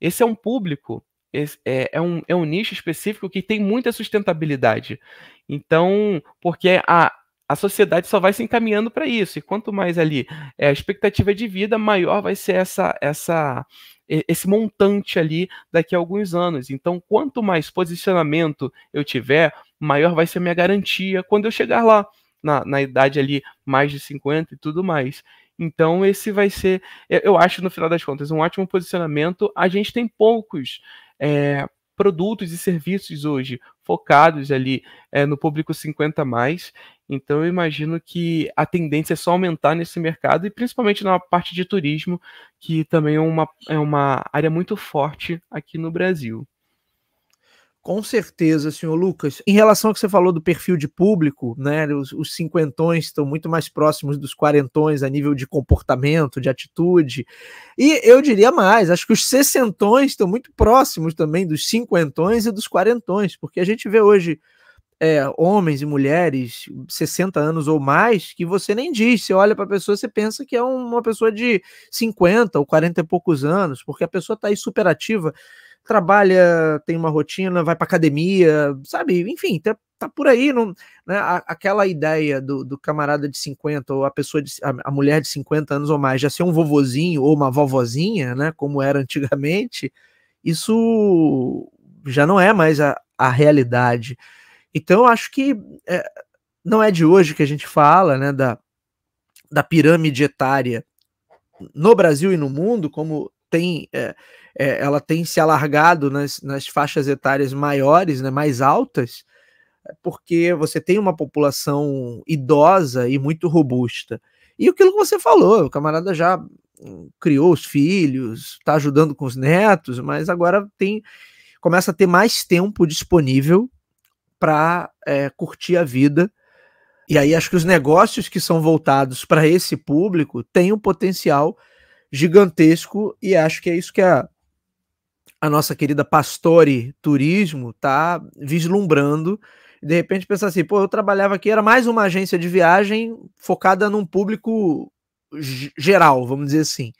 esse é um público, esse, é, é, um, é um nicho específico que tem muita sustentabilidade. Então, porque a, a sociedade só vai se encaminhando para isso. E quanto mais ali é a expectativa de vida, maior vai ser essa, essa, esse montante ali daqui a alguns anos. Então, quanto mais posicionamento eu tiver, maior vai ser a minha garantia quando eu chegar lá, na, na idade ali mais de 50 e tudo mais. Então, esse vai ser, eu acho, no final das contas, um ótimo posicionamento. A gente tem poucos é, produtos e serviços hoje focados ali é, no público 50 mais. Então eu imagino que a tendência é só aumentar nesse mercado e principalmente na parte de turismo, que também é uma, é uma área muito forte aqui no Brasil. Com certeza, senhor Lucas. Em relação ao que você falou do perfil de público, né? Os, os cinquentões estão muito mais próximos dos quarentões a nível de comportamento, de atitude. E eu diria mais, acho que os sessentões estão muito próximos também dos cinquentões e dos quarentões, porque a gente vê hoje é, homens e mulheres 60 anos ou mais que você nem diz. Você olha para a pessoa, você pensa que é uma pessoa de 50 ou 40 e poucos anos, porque a pessoa está aí superativa. ativa trabalha, tem uma rotina, vai para academia, sabe? Enfim, tá, tá por aí. Não, né? Aquela ideia do, do, camarada de 50 ou a pessoa de, a, mulher de 50 anos ou mais já ser um vovozinho ou uma vovozinha, né? Como era [LAUGHS] antigamente, isso já não é mais a, a realidade. Então, acho que é, não é de hoje que a gente fala, né? Da, da pirâmide etária no Brasil e no mundo, como tem é, é, ela tem se alargado nas, nas faixas etárias maiores, né, mais altas, porque você tem uma população idosa e muito robusta. E aquilo que você falou, o camarada já hum, criou os filhos, está ajudando com os netos, mas agora tem começa a ter mais tempo disponível para é, curtir a vida. E aí acho que os negócios que são voltados para esse público têm um potencial gigantesco e acho que é isso que a a nossa querida Pastore Turismo tá vislumbrando de repente pensar assim, pô, eu trabalhava aqui, era mais uma agência de viagem focada num público geral, vamos dizer assim.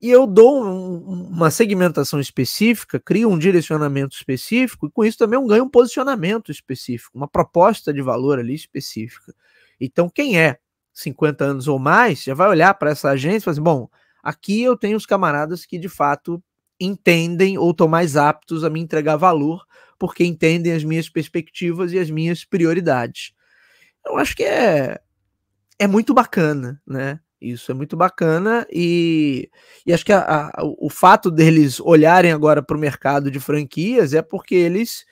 E eu dou um, uma segmentação específica, crio um direcionamento específico, e com isso também eu ganho um posicionamento específico, uma proposta de valor ali específica. Então, quem é 50 anos ou mais já vai olhar para essa agência e falar assim: bom, aqui eu tenho os camaradas que de fato entendem ou estão mais aptos a me entregar valor, porque entendem as minhas perspectivas e as minhas prioridades. Eu acho que é, é muito bacana, né? Isso é muito bacana e, e acho que a, a, o fato deles olharem agora para o mercado de franquias é porque eles,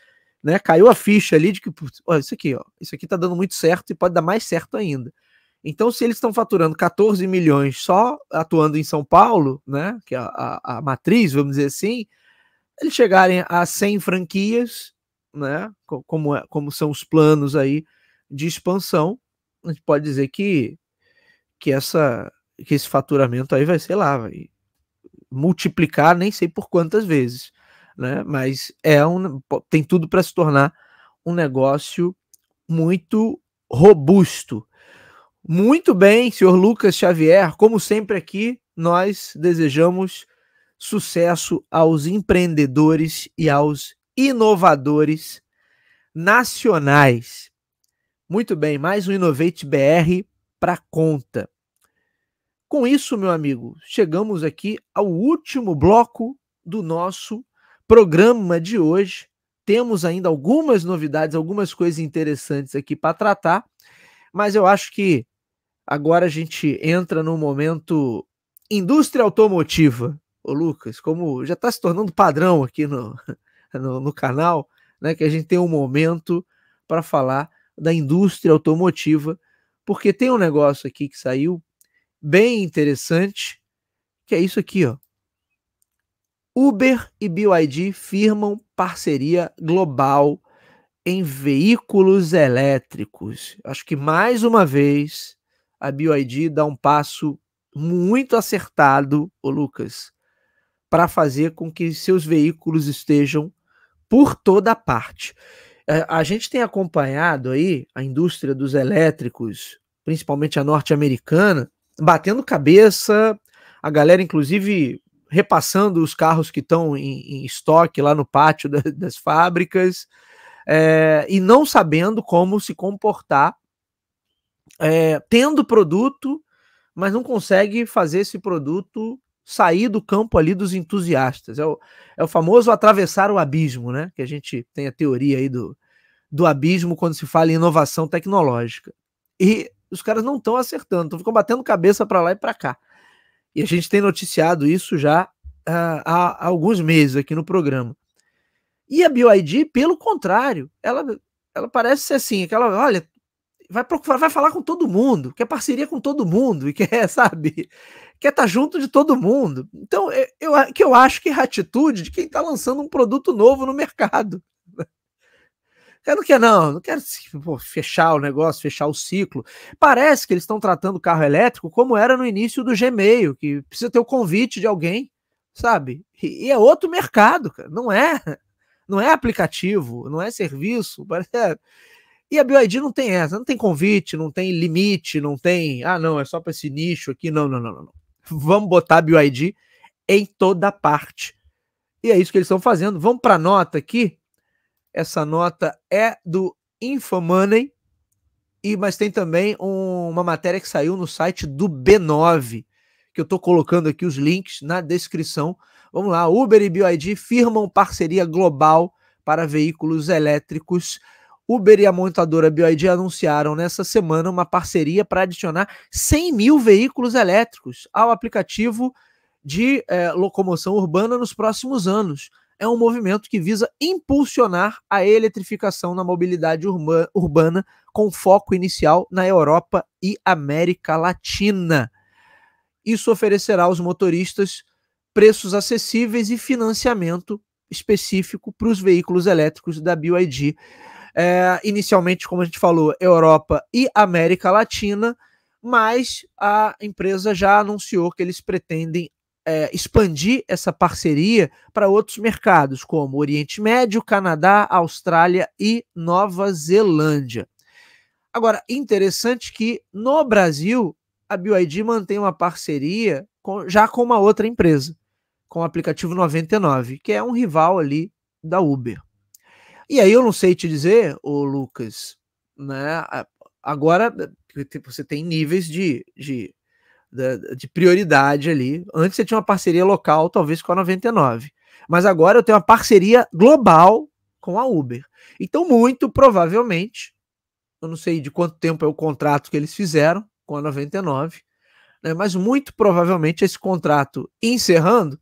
né, caiu a ficha ali de que, putz, ó, isso aqui, ó, isso aqui tá dando muito certo e pode dar mais certo ainda. Então, se eles estão faturando 14 milhões só atuando em São Paulo, né, que é a, a, a matriz, vamos dizer assim, eles chegarem a 100 franquias, né, como, é, como são os planos aí de expansão, a gente pode dizer que, que, essa, que esse faturamento aí vai, sei lá, vai multiplicar nem sei por quantas vezes, né, mas é um, tem tudo para se tornar um negócio muito robusto muito bem, senhor Lucas Xavier, como sempre aqui, nós desejamos sucesso aos empreendedores e aos inovadores nacionais. Muito bem, mais um Innovate BR para conta. Com isso, meu amigo, chegamos aqui ao último bloco do nosso programa de hoje. Temos ainda algumas novidades, algumas coisas interessantes aqui para tratar, mas eu acho que Agora a gente entra no momento indústria automotiva. Ô Lucas, como já está se tornando padrão aqui no, [LAUGHS] no, no, canal, né, que a gente tem um momento para falar da indústria automotiva, porque tem um negócio aqui que saiu bem interessante, que é isso aqui, ó. Uber e BYD firmam parceria global em veículos elétricos. Acho que mais uma vez a BioID dá um passo muito acertado, o Lucas, para fazer com que seus veículos estejam por toda parte. É, a gente tem acompanhado aí a indústria dos elétricos, principalmente a norte-americana, batendo cabeça, a galera, inclusive, repassando os carros que estão em, em estoque lá no pátio das, das fábricas, é, e não sabendo como se comportar é, tendo produto, mas não consegue fazer esse produto sair do campo ali dos entusiastas. É o, é o famoso atravessar o abismo, né? Que a gente tem a teoria aí do, do abismo quando se fala em inovação tecnológica. E os caras não estão acertando, estão ficando batendo cabeça para lá e para cá. E a gente tem noticiado isso já ah, há, alguns meses aqui no programa. E a BioID, pelo contrário, ela, ela parece ser assim, aquela, olha, vai procurar, vai falar com todo mundo, quer parceria com todo mundo e [LAUGHS] quer, sabe, quer estar tá junto de todo mundo. Então, é, eu, que eu acho que é a atitude de quem está lançando um produto novo no mercado. Eu não quero, não, não quero pô, fechar o negócio, fechar o ciclo. Parece que eles estão tratando o carro elétrico como era no início do Gmail, que precisa ter o convite de alguém, sabe? E, e é outro mercado, cara. Não é, não é aplicativo, não é serviço. Parece, é, e a BYD não tem essa, não tem convite, não tem limite, não tem, ah, não, é só para esse nicho aqui. Não, não, não, não. Vamos botar a BYD em toda parte. E é isso que eles estão fazendo. Vamos para a nota aqui. Essa nota é do Infomoney, e, mas tem também um, uma matéria que saiu no site do B9, que eu estou colocando aqui os links na descrição. Vamos lá, Uber e BYD firmam parceria global para veículos elétricos. Uber e a montadora BYD anunciaram nessa semana uma parceria para adicionar 100 mil veículos elétricos ao aplicativo de eh, locomoção urbana nos próximos anos. É um movimento que visa impulsionar a eletrificação na mobilidade urba urbana, com foco inicial na Europa e América Latina. Isso oferecerá aos motoristas preços acessíveis e financiamento específico para os veículos elétricos da BYD. É, inicialmente, como a gente falou, Europa e América Latina, mas a empresa já anunciou que eles pretendem é, expandir essa parceria para outros mercados, como Oriente Médio, Canadá, Austrália e Nova Zelândia. Agora, interessante que no Brasil, a BioID mantém uma parceria com, já com uma outra empresa, com o aplicativo 99, que é um rival ali da Uber. E aí eu não sei te dizer, o Lucas, né? Agora né, tipo, você tem níveis de, de, de prioridade ali. Antes você tinha uma parceria local, talvez com a 99. Mas agora eu tenho uma parceria global com a Uber. Então, muito provavelmente, eu não sei de quanto tempo é o contrato que eles fizeram com a 99, né, mas muito provavelmente esse contrato encerrando,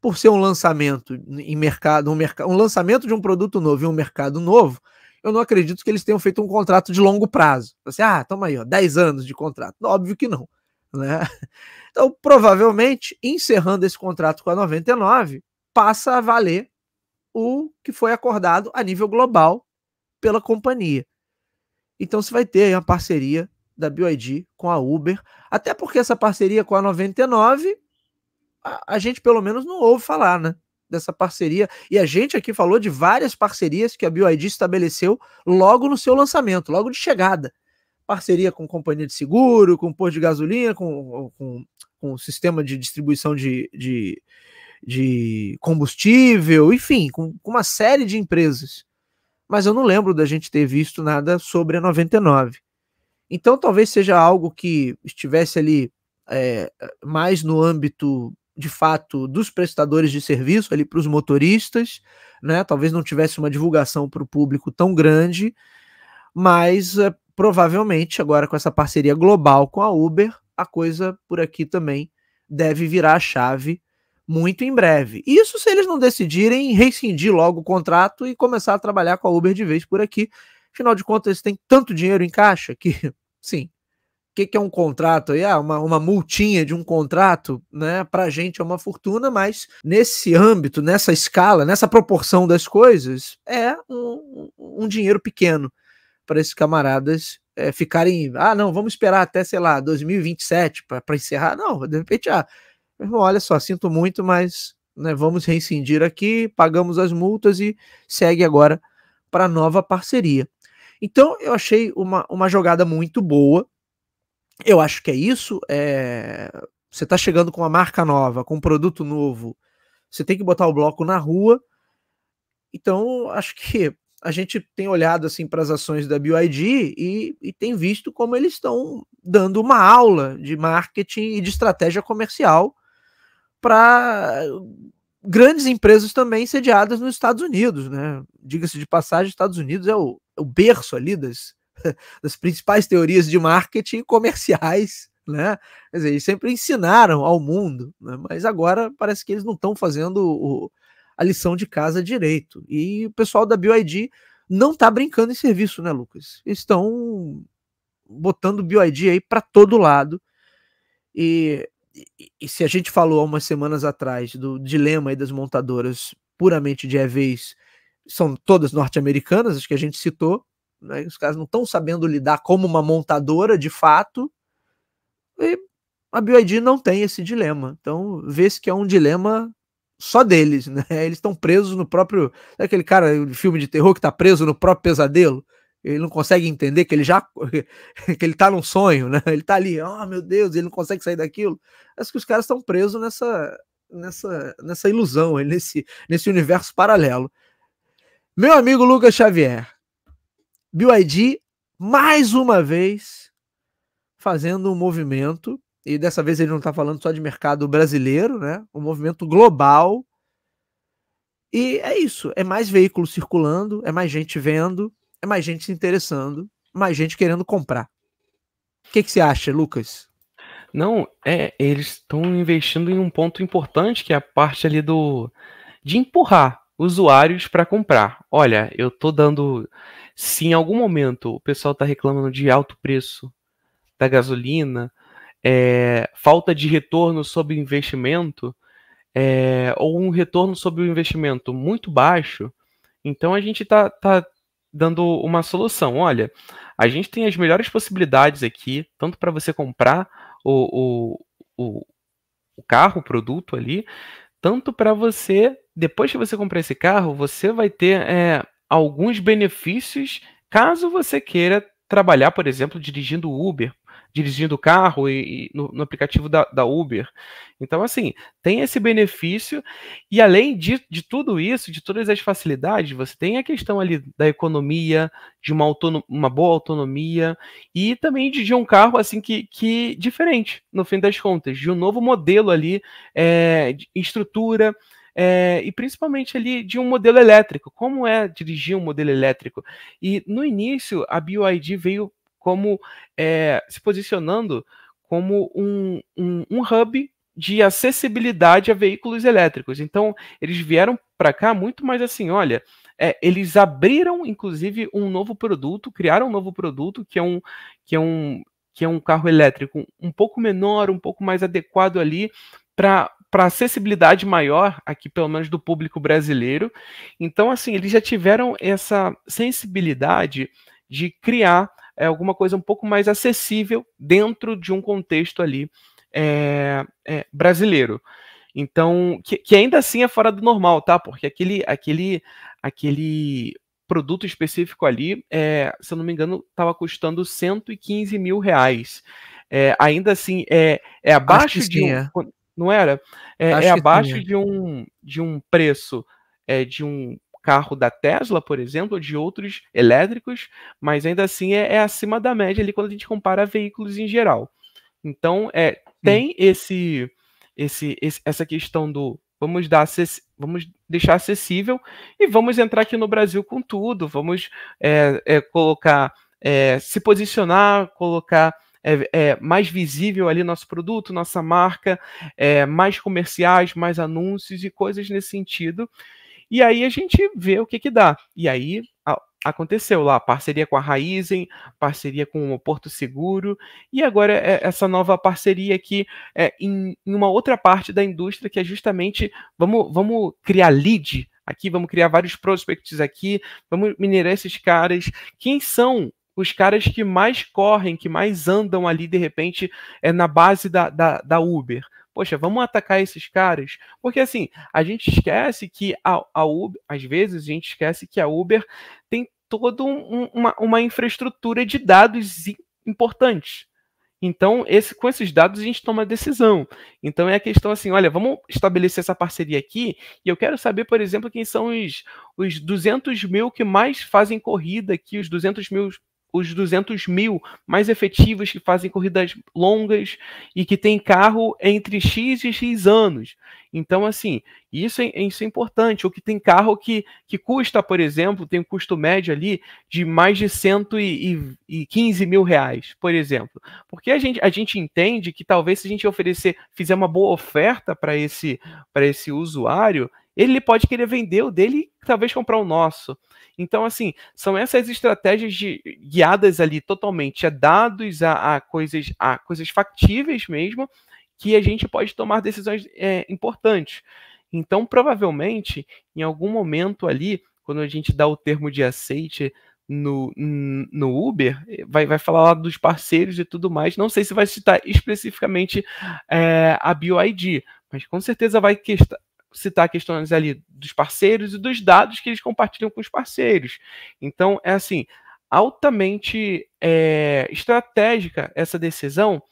por ser um lançamento em mercado, um, merc um lançamento de um produto novo em um mercado novo, eu não acredito que eles tenham feito um contrato de longo prazo. Assim, ah, toma aí, ó, 10 anos de contrato. Óbvio que não. Né? [LAUGHS] Então, provavelmente, encerrando esse contrato com a 99, passa a valer o que foi acordado a nível global pela companhia. Então, você vai ter uma parceria da BYD com a Uber, até porque essa parceria com a 99 a, gente pelo menos não ouve falar, né? Dessa parceria. E a gente aqui falou de várias parcerias que a BioID estabeleceu logo no seu lançamento, logo de chegada. Parceria com companhia de seguro, com posto de gasolina, com, com, com sistema de distribuição de, de, de combustível, enfim, com, com uma série de empresas. Mas eu não lembro da gente ter visto nada sobre a 99. Então, talvez seja algo que estivesse ali é, mais no âmbito de fato dos prestadores de serviço ali para os motoristas, né? Talvez não tivesse uma divulgação para o público tão grande, mas eh, provavelmente agora com essa parceria global com a Uber, a coisa por aqui também deve virar a chave muito em breve. Isso se eles não decidirem rescindir logo o contrato e começar a trabalhar com a Uber de vez por aqui. Afinal de contas, eles têm tanto dinheiro em caixa que, [LAUGHS] sim, que, que é um contrato aí? Ah, uma, uma multinha de um contrato, né? Pra gente é uma fortuna, mas nesse âmbito, nessa escala, nessa proporção das coisas, é um, um dinheiro pequeno para esses camaradas é, ficarem. Ah, não, vamos esperar até, sei lá, 2027 para encerrar. Não, de repente, ah, irmão, olha só, sinto muito, mas né, vamos reincindir aqui, pagamos as multas e segue agora para nova parceria. Então, eu achei uma, uma jogada muito boa eu acho que é isso. É... Você está chegando com uma marca nova, com um produto novo, você tem que botar o bloco na rua. Então, acho que a gente tem olhado assim para as ações da BYD e, e tem visto como eles estão dando uma aula de marketing e de estratégia comercial para grandes empresas também sediadas nos Estados Unidos, né? Diga-se de passagem, Estados Unidos é o, é o berço ali das, [LAUGHS] das principais teorias de marketing comerciais, né? Quer dizer, eles sempre ensinaram ao mundo, né? mas agora parece que eles não estão fazendo o, a lição de casa direito. E o pessoal da BioID não está brincando em serviço, né, Lucas? Estão botando BioID aí para todo lado. E, e, e, se a gente falou há umas semanas atrás do dilema aí das montadoras puramente de EVs, são todas norte-americanas, as que a gente citou, né, os caras não estão sabendo lidar como uma montadora de fato, e a BioID não tem esse dilema. Então, vê-se que é um dilema só deles, né? [LAUGHS] Eles estão presos no próprio. aquele cara de filme de terror que está preso no próprio pesadelo? Ele não consegue entender que ele já. [LAUGHS] que ele tá num sonho, né? Ele está ali, oh meu Deus, ele não consegue sair daquilo. Acho que os caras estão presos nessa, nessa, nessa ilusão, nesse, nesse universo paralelo. Meu amigo Lucas Xavier, BYD, mais uma vez, fazendo um movimento, e dessa vez ele não está falando só de mercado brasileiro, né? Um movimento global. E é isso, é mais veículo circulando, é mais gente vendo, é mais gente se interessando, mais gente querendo comprar. O que, que você acha, Lucas? Não, é, eles estão investindo em um ponto importante que é a parte ali do de empurrar usuários para comprar. Olha, eu tô dando. Se em algum momento o pessoal está reclamando de alto preço da gasolina, é, falta de retorno sobre o investimento, é, ou um retorno sobre o investimento muito baixo, então a gente está tá dando uma solução. Olha, a gente tem as melhores possibilidades aqui, tanto para você comprar o, o, o, o carro, o produto ali, tanto para você, depois que você comprar esse carro, você vai ter é, alguns benefícios caso você queira trabalhar, por exemplo, dirigindo Uber dirigindo o carro e, e no, no, aplicativo da, da, Uber. Então, assim, tem esse benefício, e além de, de tudo isso, de todas as facilidades, você tem a questão ali da economia, de uma, uma boa autonomia, e também de, de, um carro assim que, que diferente, no fim das contas, de um novo modelo ali, é, de estrutura. É, e principalmente ali de um modelo elétrico. Como é dirigir um modelo elétrico? E no início a BioID veio como é, se posicionando como um, um, um hub de acessibilidade a veículos elétricos. Então, eles vieram para cá muito mais assim, olha, é, eles abriram, inclusive, um novo produto, criaram um novo produto que é um que é um que é um carro elétrico um pouco menor, um pouco mais adequado ali para para acessibilidade maior aqui pelo menos do público brasileiro. Então, assim, eles já tiveram essa sensibilidade de criar é alguma coisa um pouco mais acessível dentro de um contexto ali é, é, brasileiro. Então, que, que, ainda assim é fora do normal, tá? Porque aquele, aquele, aquele produto específico ali, é, se eu não me engano, estava custando 115 mil reais. É, ainda assim, é, é abaixo de um, não era? É, é abaixo de um de um preço é, de um carro da Tesla, por exemplo, ou de outros elétricos, mas ainda assim é, é acima da média ali quando a gente compara veículos em geral. Então, é, tem esse, esse, esse, essa questão do vamos dar vamos deixar acessível e vamos entrar aqui no Brasil com tudo, vamos é, é, colocar, é, se posicionar, colocar é, é, mais visível ali nosso produto, nossa marca, é, mais comerciais, mais anúncios e coisas nesse sentido. E aí a gente vê o que que dá. E aí a, aconteceu lá, parceria com a Raizen, parceria com o Porto Seguro, e agora é essa nova parceria aqui é, em, em, uma outra parte da indústria que é justamente, vamos, vamos criar lead aqui, vamos criar vários prospects aqui, vamos minerar esses caras. Quem são os caras que mais correm, que mais andam ali de repente é na base da, da, da Uber? poxa, vamos atacar esses caras? Porque assim, a gente esquece que a, a Uber, às vezes a gente esquece que a Uber tem toda um, uma, uma infraestrutura de dados importantes. Então, esse, com esses dados, a gente toma decisão. Então, é a questão assim: olha, vamos estabelecer essa parceria aqui. E eu quero saber, por exemplo, quem são os, os 200 mil que mais fazem corrida aqui, os 200 mil os 200 mil mais efetivos que fazem corridas longas e que tem carro entre X e X anos. Então, assim, isso é, isso é importante. Ou que tem carro que, que custa, por exemplo, tem um custo médio ali de mais de 115 mil reais, por exemplo. Porque a gente, a gente entende que talvez se a gente oferecer, fizer uma boa oferta para esse, esse usuário, ele pode querer vender o dele e talvez comprar o nosso. Então, assim, são essas estratégias de, guiadas ali totalmente a dados, a, a, coisas, a coisas factíveis mesmo, que a gente pode tomar decisões é, importantes. Então, provavelmente, em algum momento ali, quando a gente dá o termo de aceite no, no Uber, vai, vai falar lá dos parceiros e tudo mais. Não sei se vai citar especificamente é, a BioID, mas com certeza vai, citar questões ali dos parceiros e dos dados que eles compartilham com os parceiros. Então, é assim, altamente é, estratégica essa decisão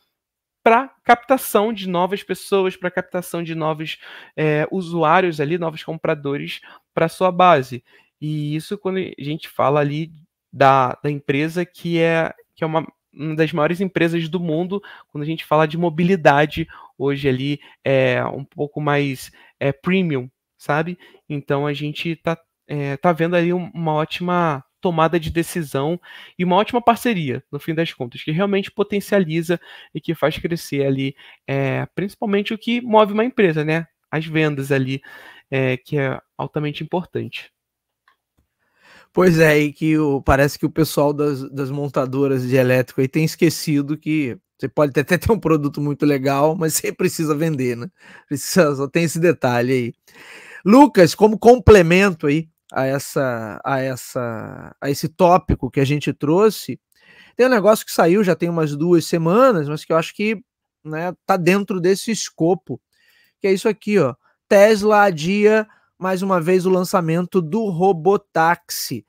para captação de novas pessoas, para captação de novos é, usuários ali, novos compradores para sua base. E isso quando a gente fala ali da, da empresa que é, que é uma uma das maiores empresas do mundo quando a gente fala de mobilidade hoje ali é um pouco mais é, premium, sabe? Então a gente tá, é, tá vendo ali uma ótima tomada de decisão e uma ótima parceria, no fim das contas, que realmente potencializa e que faz crescer ali, é, principalmente o que move uma empresa, né? As vendas ali, é, que é altamente importante. Pois é, e que o, parece que o pessoal das, das montadoras de elétrico aí tem esquecido que você pode até ter um produto muito legal, mas você precisa vender, né? Precisa, só tem esse detalhe aí. Lucas, como complemento aí a essa a essa a esse tópico que a gente trouxe, tem um negócio que saiu já tem umas duas semanas, mas que eu acho que né, tá dentro desse escopo, que é isso aqui, ó. Tesla adia mais uma vez o lançamento do Robotaxi.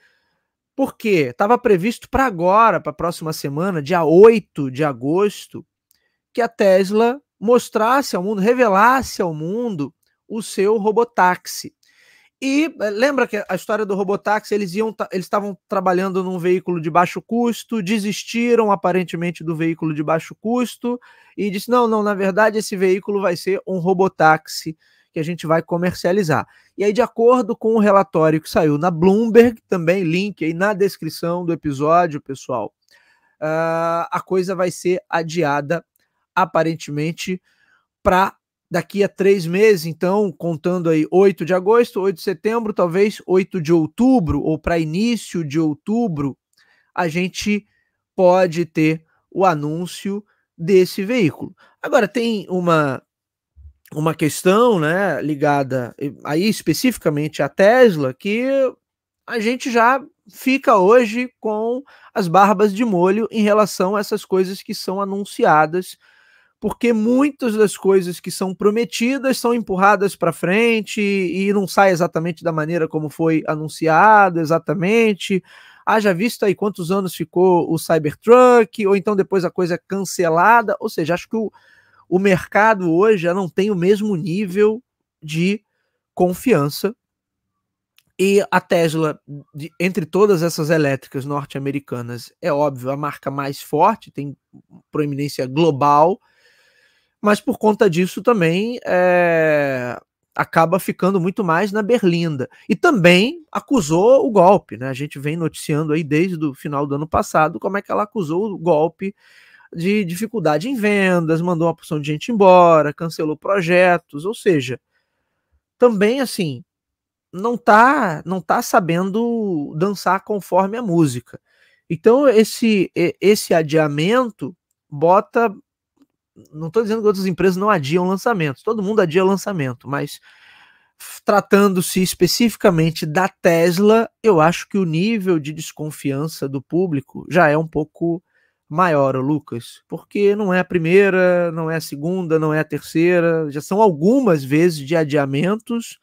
Por quê? Estava previsto para agora, para a próxima semana, dia 8 de agosto, que a Tesla mostrasse ao mundo, revelasse ao mundo o seu robotáxi. E eh, lembra que a história do robotáxi, eles iam eles estavam trabalhando num veículo de baixo custo, desistiram aparentemente do veículo de baixo custo e disse: "Não, não, na verdade esse veículo vai ser um robotáxi que a gente vai comercializar". E aí, de acordo com o relatório que saiu na Bloomberg, também link aí na descrição do episódio, pessoal, uh, a coisa vai ser adiada aparentemente para daqui a três meses, então, contando aí 8 de agosto, 8 de setembro, talvez 8 de outubro, ou para início de outubro, a gente pode ter o anúncio desse veículo. Agora, tem uma uma questão né, ligada aí especificamente à Tesla, que a gente já fica hoje com as barbas de molho em relação a essas coisas que são anunciadas, porque muitas das coisas que são prometidas são empurradas para frente e não sai exatamente da maneira como foi anunciado, exatamente. Haja visto aí quantos anos ficou o Cybertruck, ou então depois a coisa é cancelada, ou seja, acho que o o mercado hoje já não tem o mesmo nível de confiança. E a Tesla, de, entre todas essas elétricas norte-americanas, é óbvio, a marca mais forte, tem proeminência global, mas por conta disso também é, acaba ficando muito mais na berlinda. E também acusou o golpe, né? A gente vem noticiando aí desde o final do ano passado como é que ela acusou o golpe de dificuldade em vendas, mandou uma porção de gente embora, cancelou projetos, ou seja, também assim, não tá, não tá sabendo dançar conforme a música. Então esse esse adiamento bota não estou dizendo que outras empresas não adiam lançamentos, todo mundo adia lançamento, mas tratando-se especificamente da Tesla, eu acho que o nível de desconfiança do público já é um pouco maior, Lucas, porque não é a primeira, não é a segunda, não é a terceira, já são algumas vezes de adiamentos,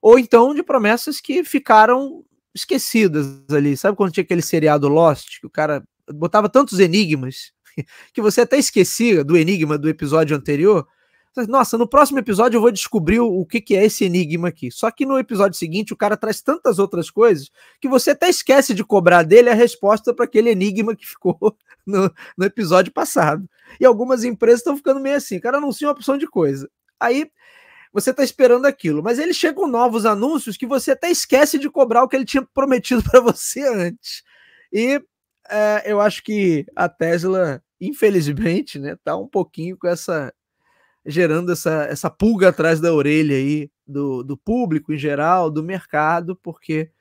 ou então de promessas que ficaram esquecidas ali. Sabe quando tinha aquele seriado Lost, que o cara botava tantos enigmas [LAUGHS] que você até esquecia do enigma do episódio anterior? Nossa, no próximo episódio eu vou descobrir o que, que é esse enigma aqui. Só que no episódio seguinte o cara traz tantas outras coisas que você até esquece de cobrar dele a resposta para aquele enigma que ficou [LAUGHS] no, no episódio passado. E algumas empresas estão ficando meio assim, cara, anuncia uma opção de coisa. Aí você está esperando aquilo, mas eles chegam novos anúncios que você até esquece de cobrar o que ele tinha prometido [LAUGHS] para você antes. E é, eu acho que a Tesla, infelizmente, né, tá um pouquinho com essa gerando essa, essa pulga atrás da orelha aí do, do público em geral, do mercado, porque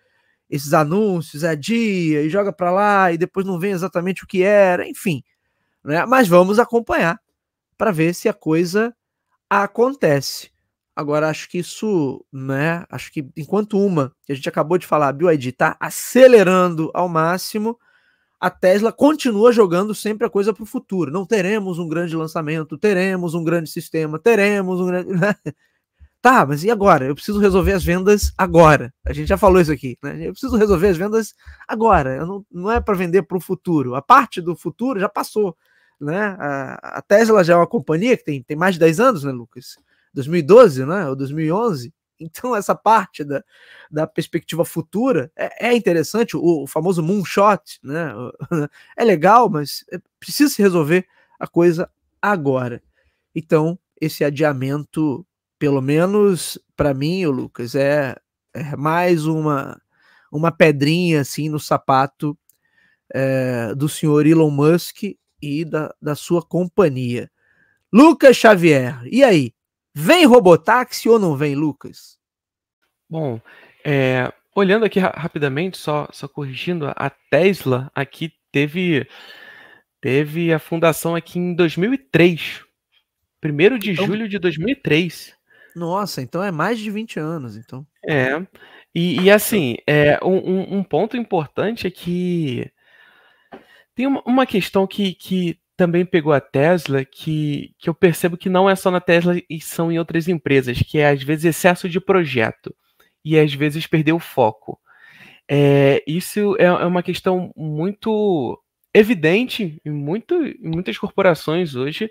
esses anúncios, é dia e joga para lá e depois não vem exatamente o que era, enfim. Né? Mas vamos acompanhar para ver se a coisa acontece. Agora, acho que isso, né? Acho que enquanto uma, que a gente acabou de falar, a BioID está acelerando ao máximo, a Tesla continua jogando sempre a coisa para o futuro. Não teremos um grande lançamento, teremos um grande sistema, teremos um grande. Né? Tá, mas e agora? Eu preciso resolver as vendas agora. A gente já falou isso aqui, né? Eu preciso resolver as vendas agora. Eu não, não é para vender para o futuro. A parte do futuro já passou. Né? A, a, Tesla já é uma companhia que tem, tem mais de 10 anos, né, Lucas? 2012, né? Ou 2011. [LAUGHS] Então, essa parte da, da perspectiva futura é, é interessante, o, o, famoso moonshot, né? [LAUGHS] É legal, mas é, precisa se resolver a coisa agora. Então, esse adiamento pelo menos para mim, o Lucas, é, é, mais uma uma pedrinha assim no sapato é, do senhor Elon Musk e da, da sua companhia. Lucas Xavier, e aí? Vem Robotáxi ou não vem, Lucas? Bom, é, olhando aqui rapidamente, só, só corrigindo, a Tesla aqui teve, teve a fundação aqui em 2003. 1 de então, julho de 2003. Nossa, então é mais de 20 anos, então. É. E, e assim, é, um, um, ponto importante é que tem uma, uma questão que, que também pegou a Tesla, que, que eu percebo que não é só na Tesla e são em outras empresas, que é às vezes excesso de projeto e às vezes perder o foco. É, isso é, é uma questão muito evidente em, muito, em muitas corporações hoje,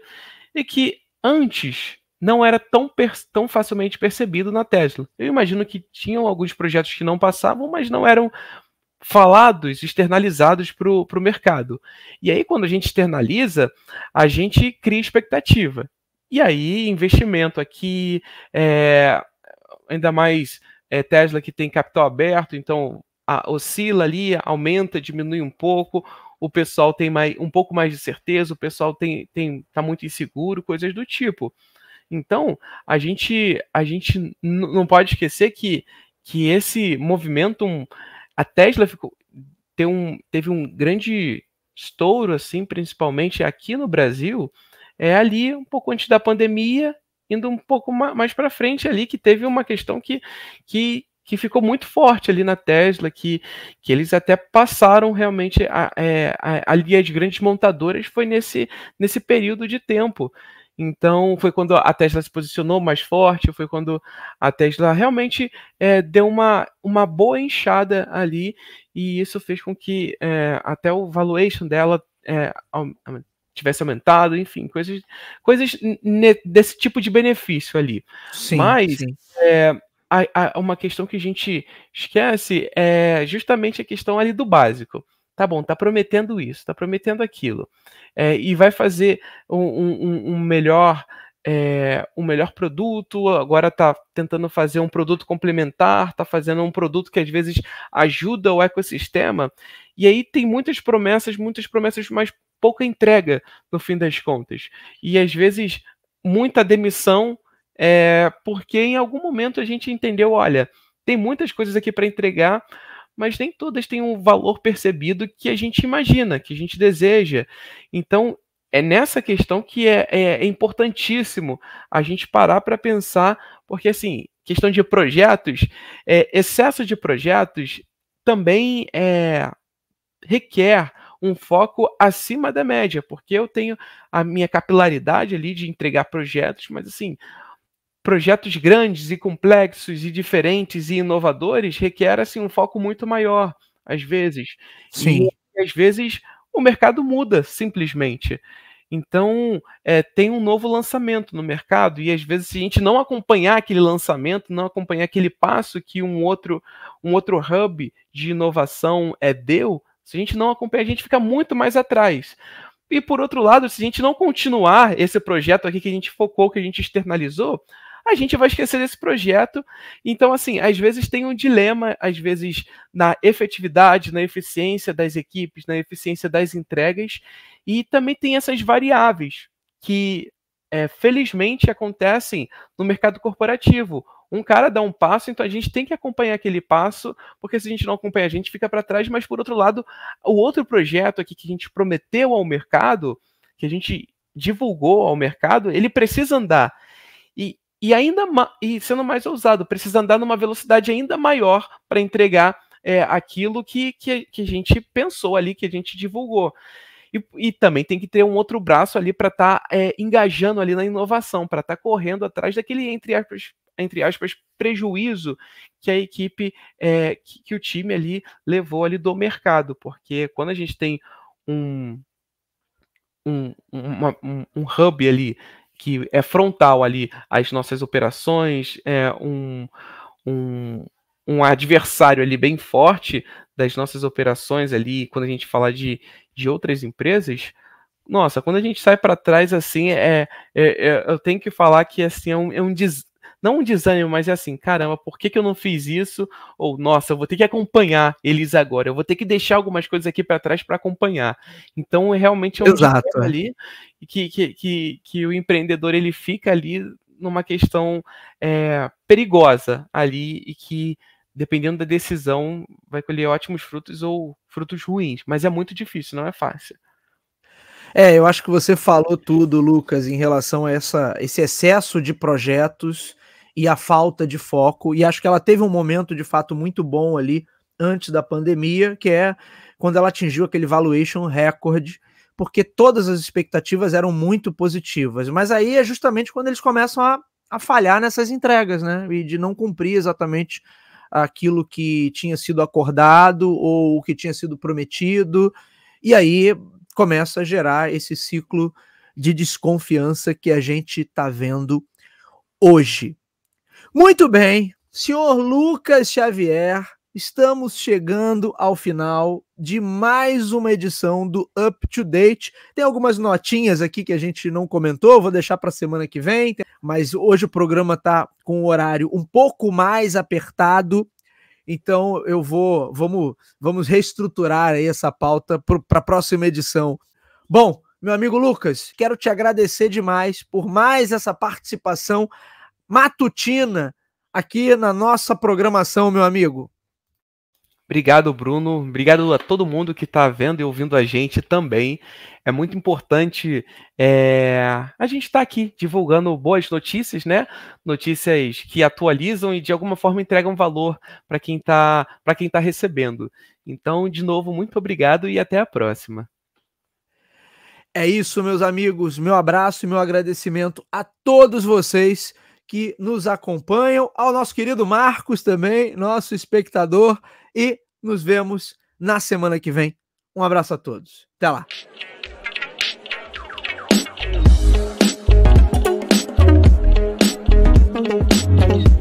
e é que antes não era tão, tão facilmente percebido na Tesla. Eu imagino que tinham alguns projetos que não passavam, mas não eram falados, externalizados para o mercado. E aí, quando a gente externaliza, a gente cria expectativa. E aí, investimento aqui, é, ainda mais é, Tesla que tem capital aberto, então a, oscila ali, aumenta, diminui um pouco, o pessoal tem mais, um pouco mais de certeza, o pessoal tem, tem tá muito inseguro, coisas do tipo. Então, a gente, a gente não pode esquecer que, que esse movimento, hum, a Tesla ficou, um, teve um grande estouro, assim, principalmente aqui no Brasil, é ali um pouco antes da pandemia, indo um pouco mais para frente ali, que teve uma questão que, que, que ficou muito forte ali na Tesla, que, que eles até passaram realmente a, a, é, a, ali as grandes montadoras, foi nesse, nesse período de tempo. Então, foi quando a Tesla se posicionou mais forte, foi quando a Tesla realmente é, deu uma, uma boa enxada ali, e isso fez com que é, até o valuation dela é, tivesse aumentado, enfim, coisas, coisas desse tipo de benefício ali. Sim, Mas, sim. É, a, a, uma questão que a gente esquece é justamente a questão ali do básico tá bom, tá prometendo isso, tá prometendo aquilo, é, e vai fazer um, um, um melhor é, um melhor produto, agora tá tentando fazer um produto complementar, tá fazendo um produto que às vezes ajuda o ecossistema. E aí tem muitas promessas, muitas promessas, mas pouca entrega no fim das contas. E às vezes muita demissão, é, porque em algum momento a gente entendeu: olha, tem muitas coisas aqui para entregar, mas nem todas têm um valor percebido que a gente imagina, que a gente deseja. Então, é nessa questão que é, é, é importantíssimo a gente parar para pensar, porque assim, questão de projetos, é, excesso de projetos também é, requer um foco acima da média, porque eu tenho a minha capilaridade ali de entregar projetos, mas assim, projetos grandes e complexos e diferentes e inovadores requer assim um foco muito maior às vezes. Sim. E, às vezes o mercado muda simplesmente. Então é, tem um novo lançamento no mercado e às vezes se a gente não acompanhar aquele lançamento, não acompanhar aquele passo que um outro um outro hub de inovação é deu, se a gente não acompanhar a gente fica muito mais atrás. E por outro lado, se a gente não continuar esse projeto aqui que a gente focou, que a gente externalizou, a gente vai esquecer desse projeto. Então, assim, às vezes tem um dilema, às vezes, na efetividade, na eficiência das equipes, na eficiência das entregas, e também tem essas variáveis que, é, felizmente, acontecem no mercado corporativo. Um cara dá um passo, então a gente tem que acompanhar aquele passo, porque se a gente não acompanha, a gente fica para trás. Mas, por outro lado, o outro projeto aqui que a gente prometeu ao mercado, que a gente divulgou ao mercado, ele precisa andar. E e ainda e sendo mais ousado, precisa andar numa velocidade ainda maior para entregar é, aquilo que, que, que, a gente pensou ali, que a gente divulgou. E, e também tem que ter um outro braço ali para estar tá, é, engajando ali na inovação, para estar tá correndo atrás daquele, entre aspas, entre aspas, prejuízo que a equipe, é, que, que o time ali levou ali do mercado, porque quando a gente tem um, um, uma, um, um, hub ali que é frontal ali às nossas operações, é um, um, um adversário ali bem forte das nossas operações ali, quando a gente fala de, de outras empresas, nossa, quando a gente sai para trás assim, é, é, é, eu tenho que falar que assim é um, é um des, não um desânimo, mas é assim, caramba, por que, que eu não fiz isso? Ou, nossa, eu vou ter que acompanhar eles agora, eu vou ter que deixar algumas coisas aqui para trás para acompanhar. Então, realmente é um Exato, é. ali que, que, que, que o empreendedor ele fica ali numa questão é, perigosa ali e que, dependendo da decisão, vai colher ótimos frutos ou frutos ruins. Mas é muito difícil, não é fácil. É, eu acho que você falou tudo, Lucas, em relação a essa, esse excesso de projetos e a falta de foco. E acho que ela teve um momento de fato muito bom ali antes da pandemia, que é quando ela atingiu aquele valuation recorde, porque todas as expectativas eram muito positivas. Mas aí é justamente quando eles começam a, a falhar nessas entregas, né? E de não cumprir exatamente aquilo que tinha sido acordado ou o que tinha sido prometido. E aí começa a gerar esse ciclo de desconfiança que a gente está vendo hoje. Muito bem, senhor Lucas Xavier, estamos chegando ao final de mais uma edição do Up to Date. Tem algumas notinhas aqui que a gente não comentou, vou deixar para semana que vem, mas hoje o programa está com o horário um pouco mais apertado. Então eu vou, vamos, vamos reestruturar aí essa pauta para a próxima edição. Bom, meu amigo Lucas, quero te agradecer demais por mais essa participação matutina aqui na nossa programação, meu amigo. Obrigado, Bruno. Obrigado a todo mundo que está vendo e ouvindo a gente também. É muito importante é... a gente estar tá aqui divulgando boas notícias, né? Notícias que atualizam e de alguma forma entregam valor para quem está para quem tá recebendo. Então, de novo, muito obrigado e até a próxima. É isso, meus amigos. Meu abraço e meu agradecimento a todos vocês que nos acompanham, ao nosso querido Marcos também, nosso espectador, e nos vemos na semana que vem. Um abraço a todos. Até lá. Thank you.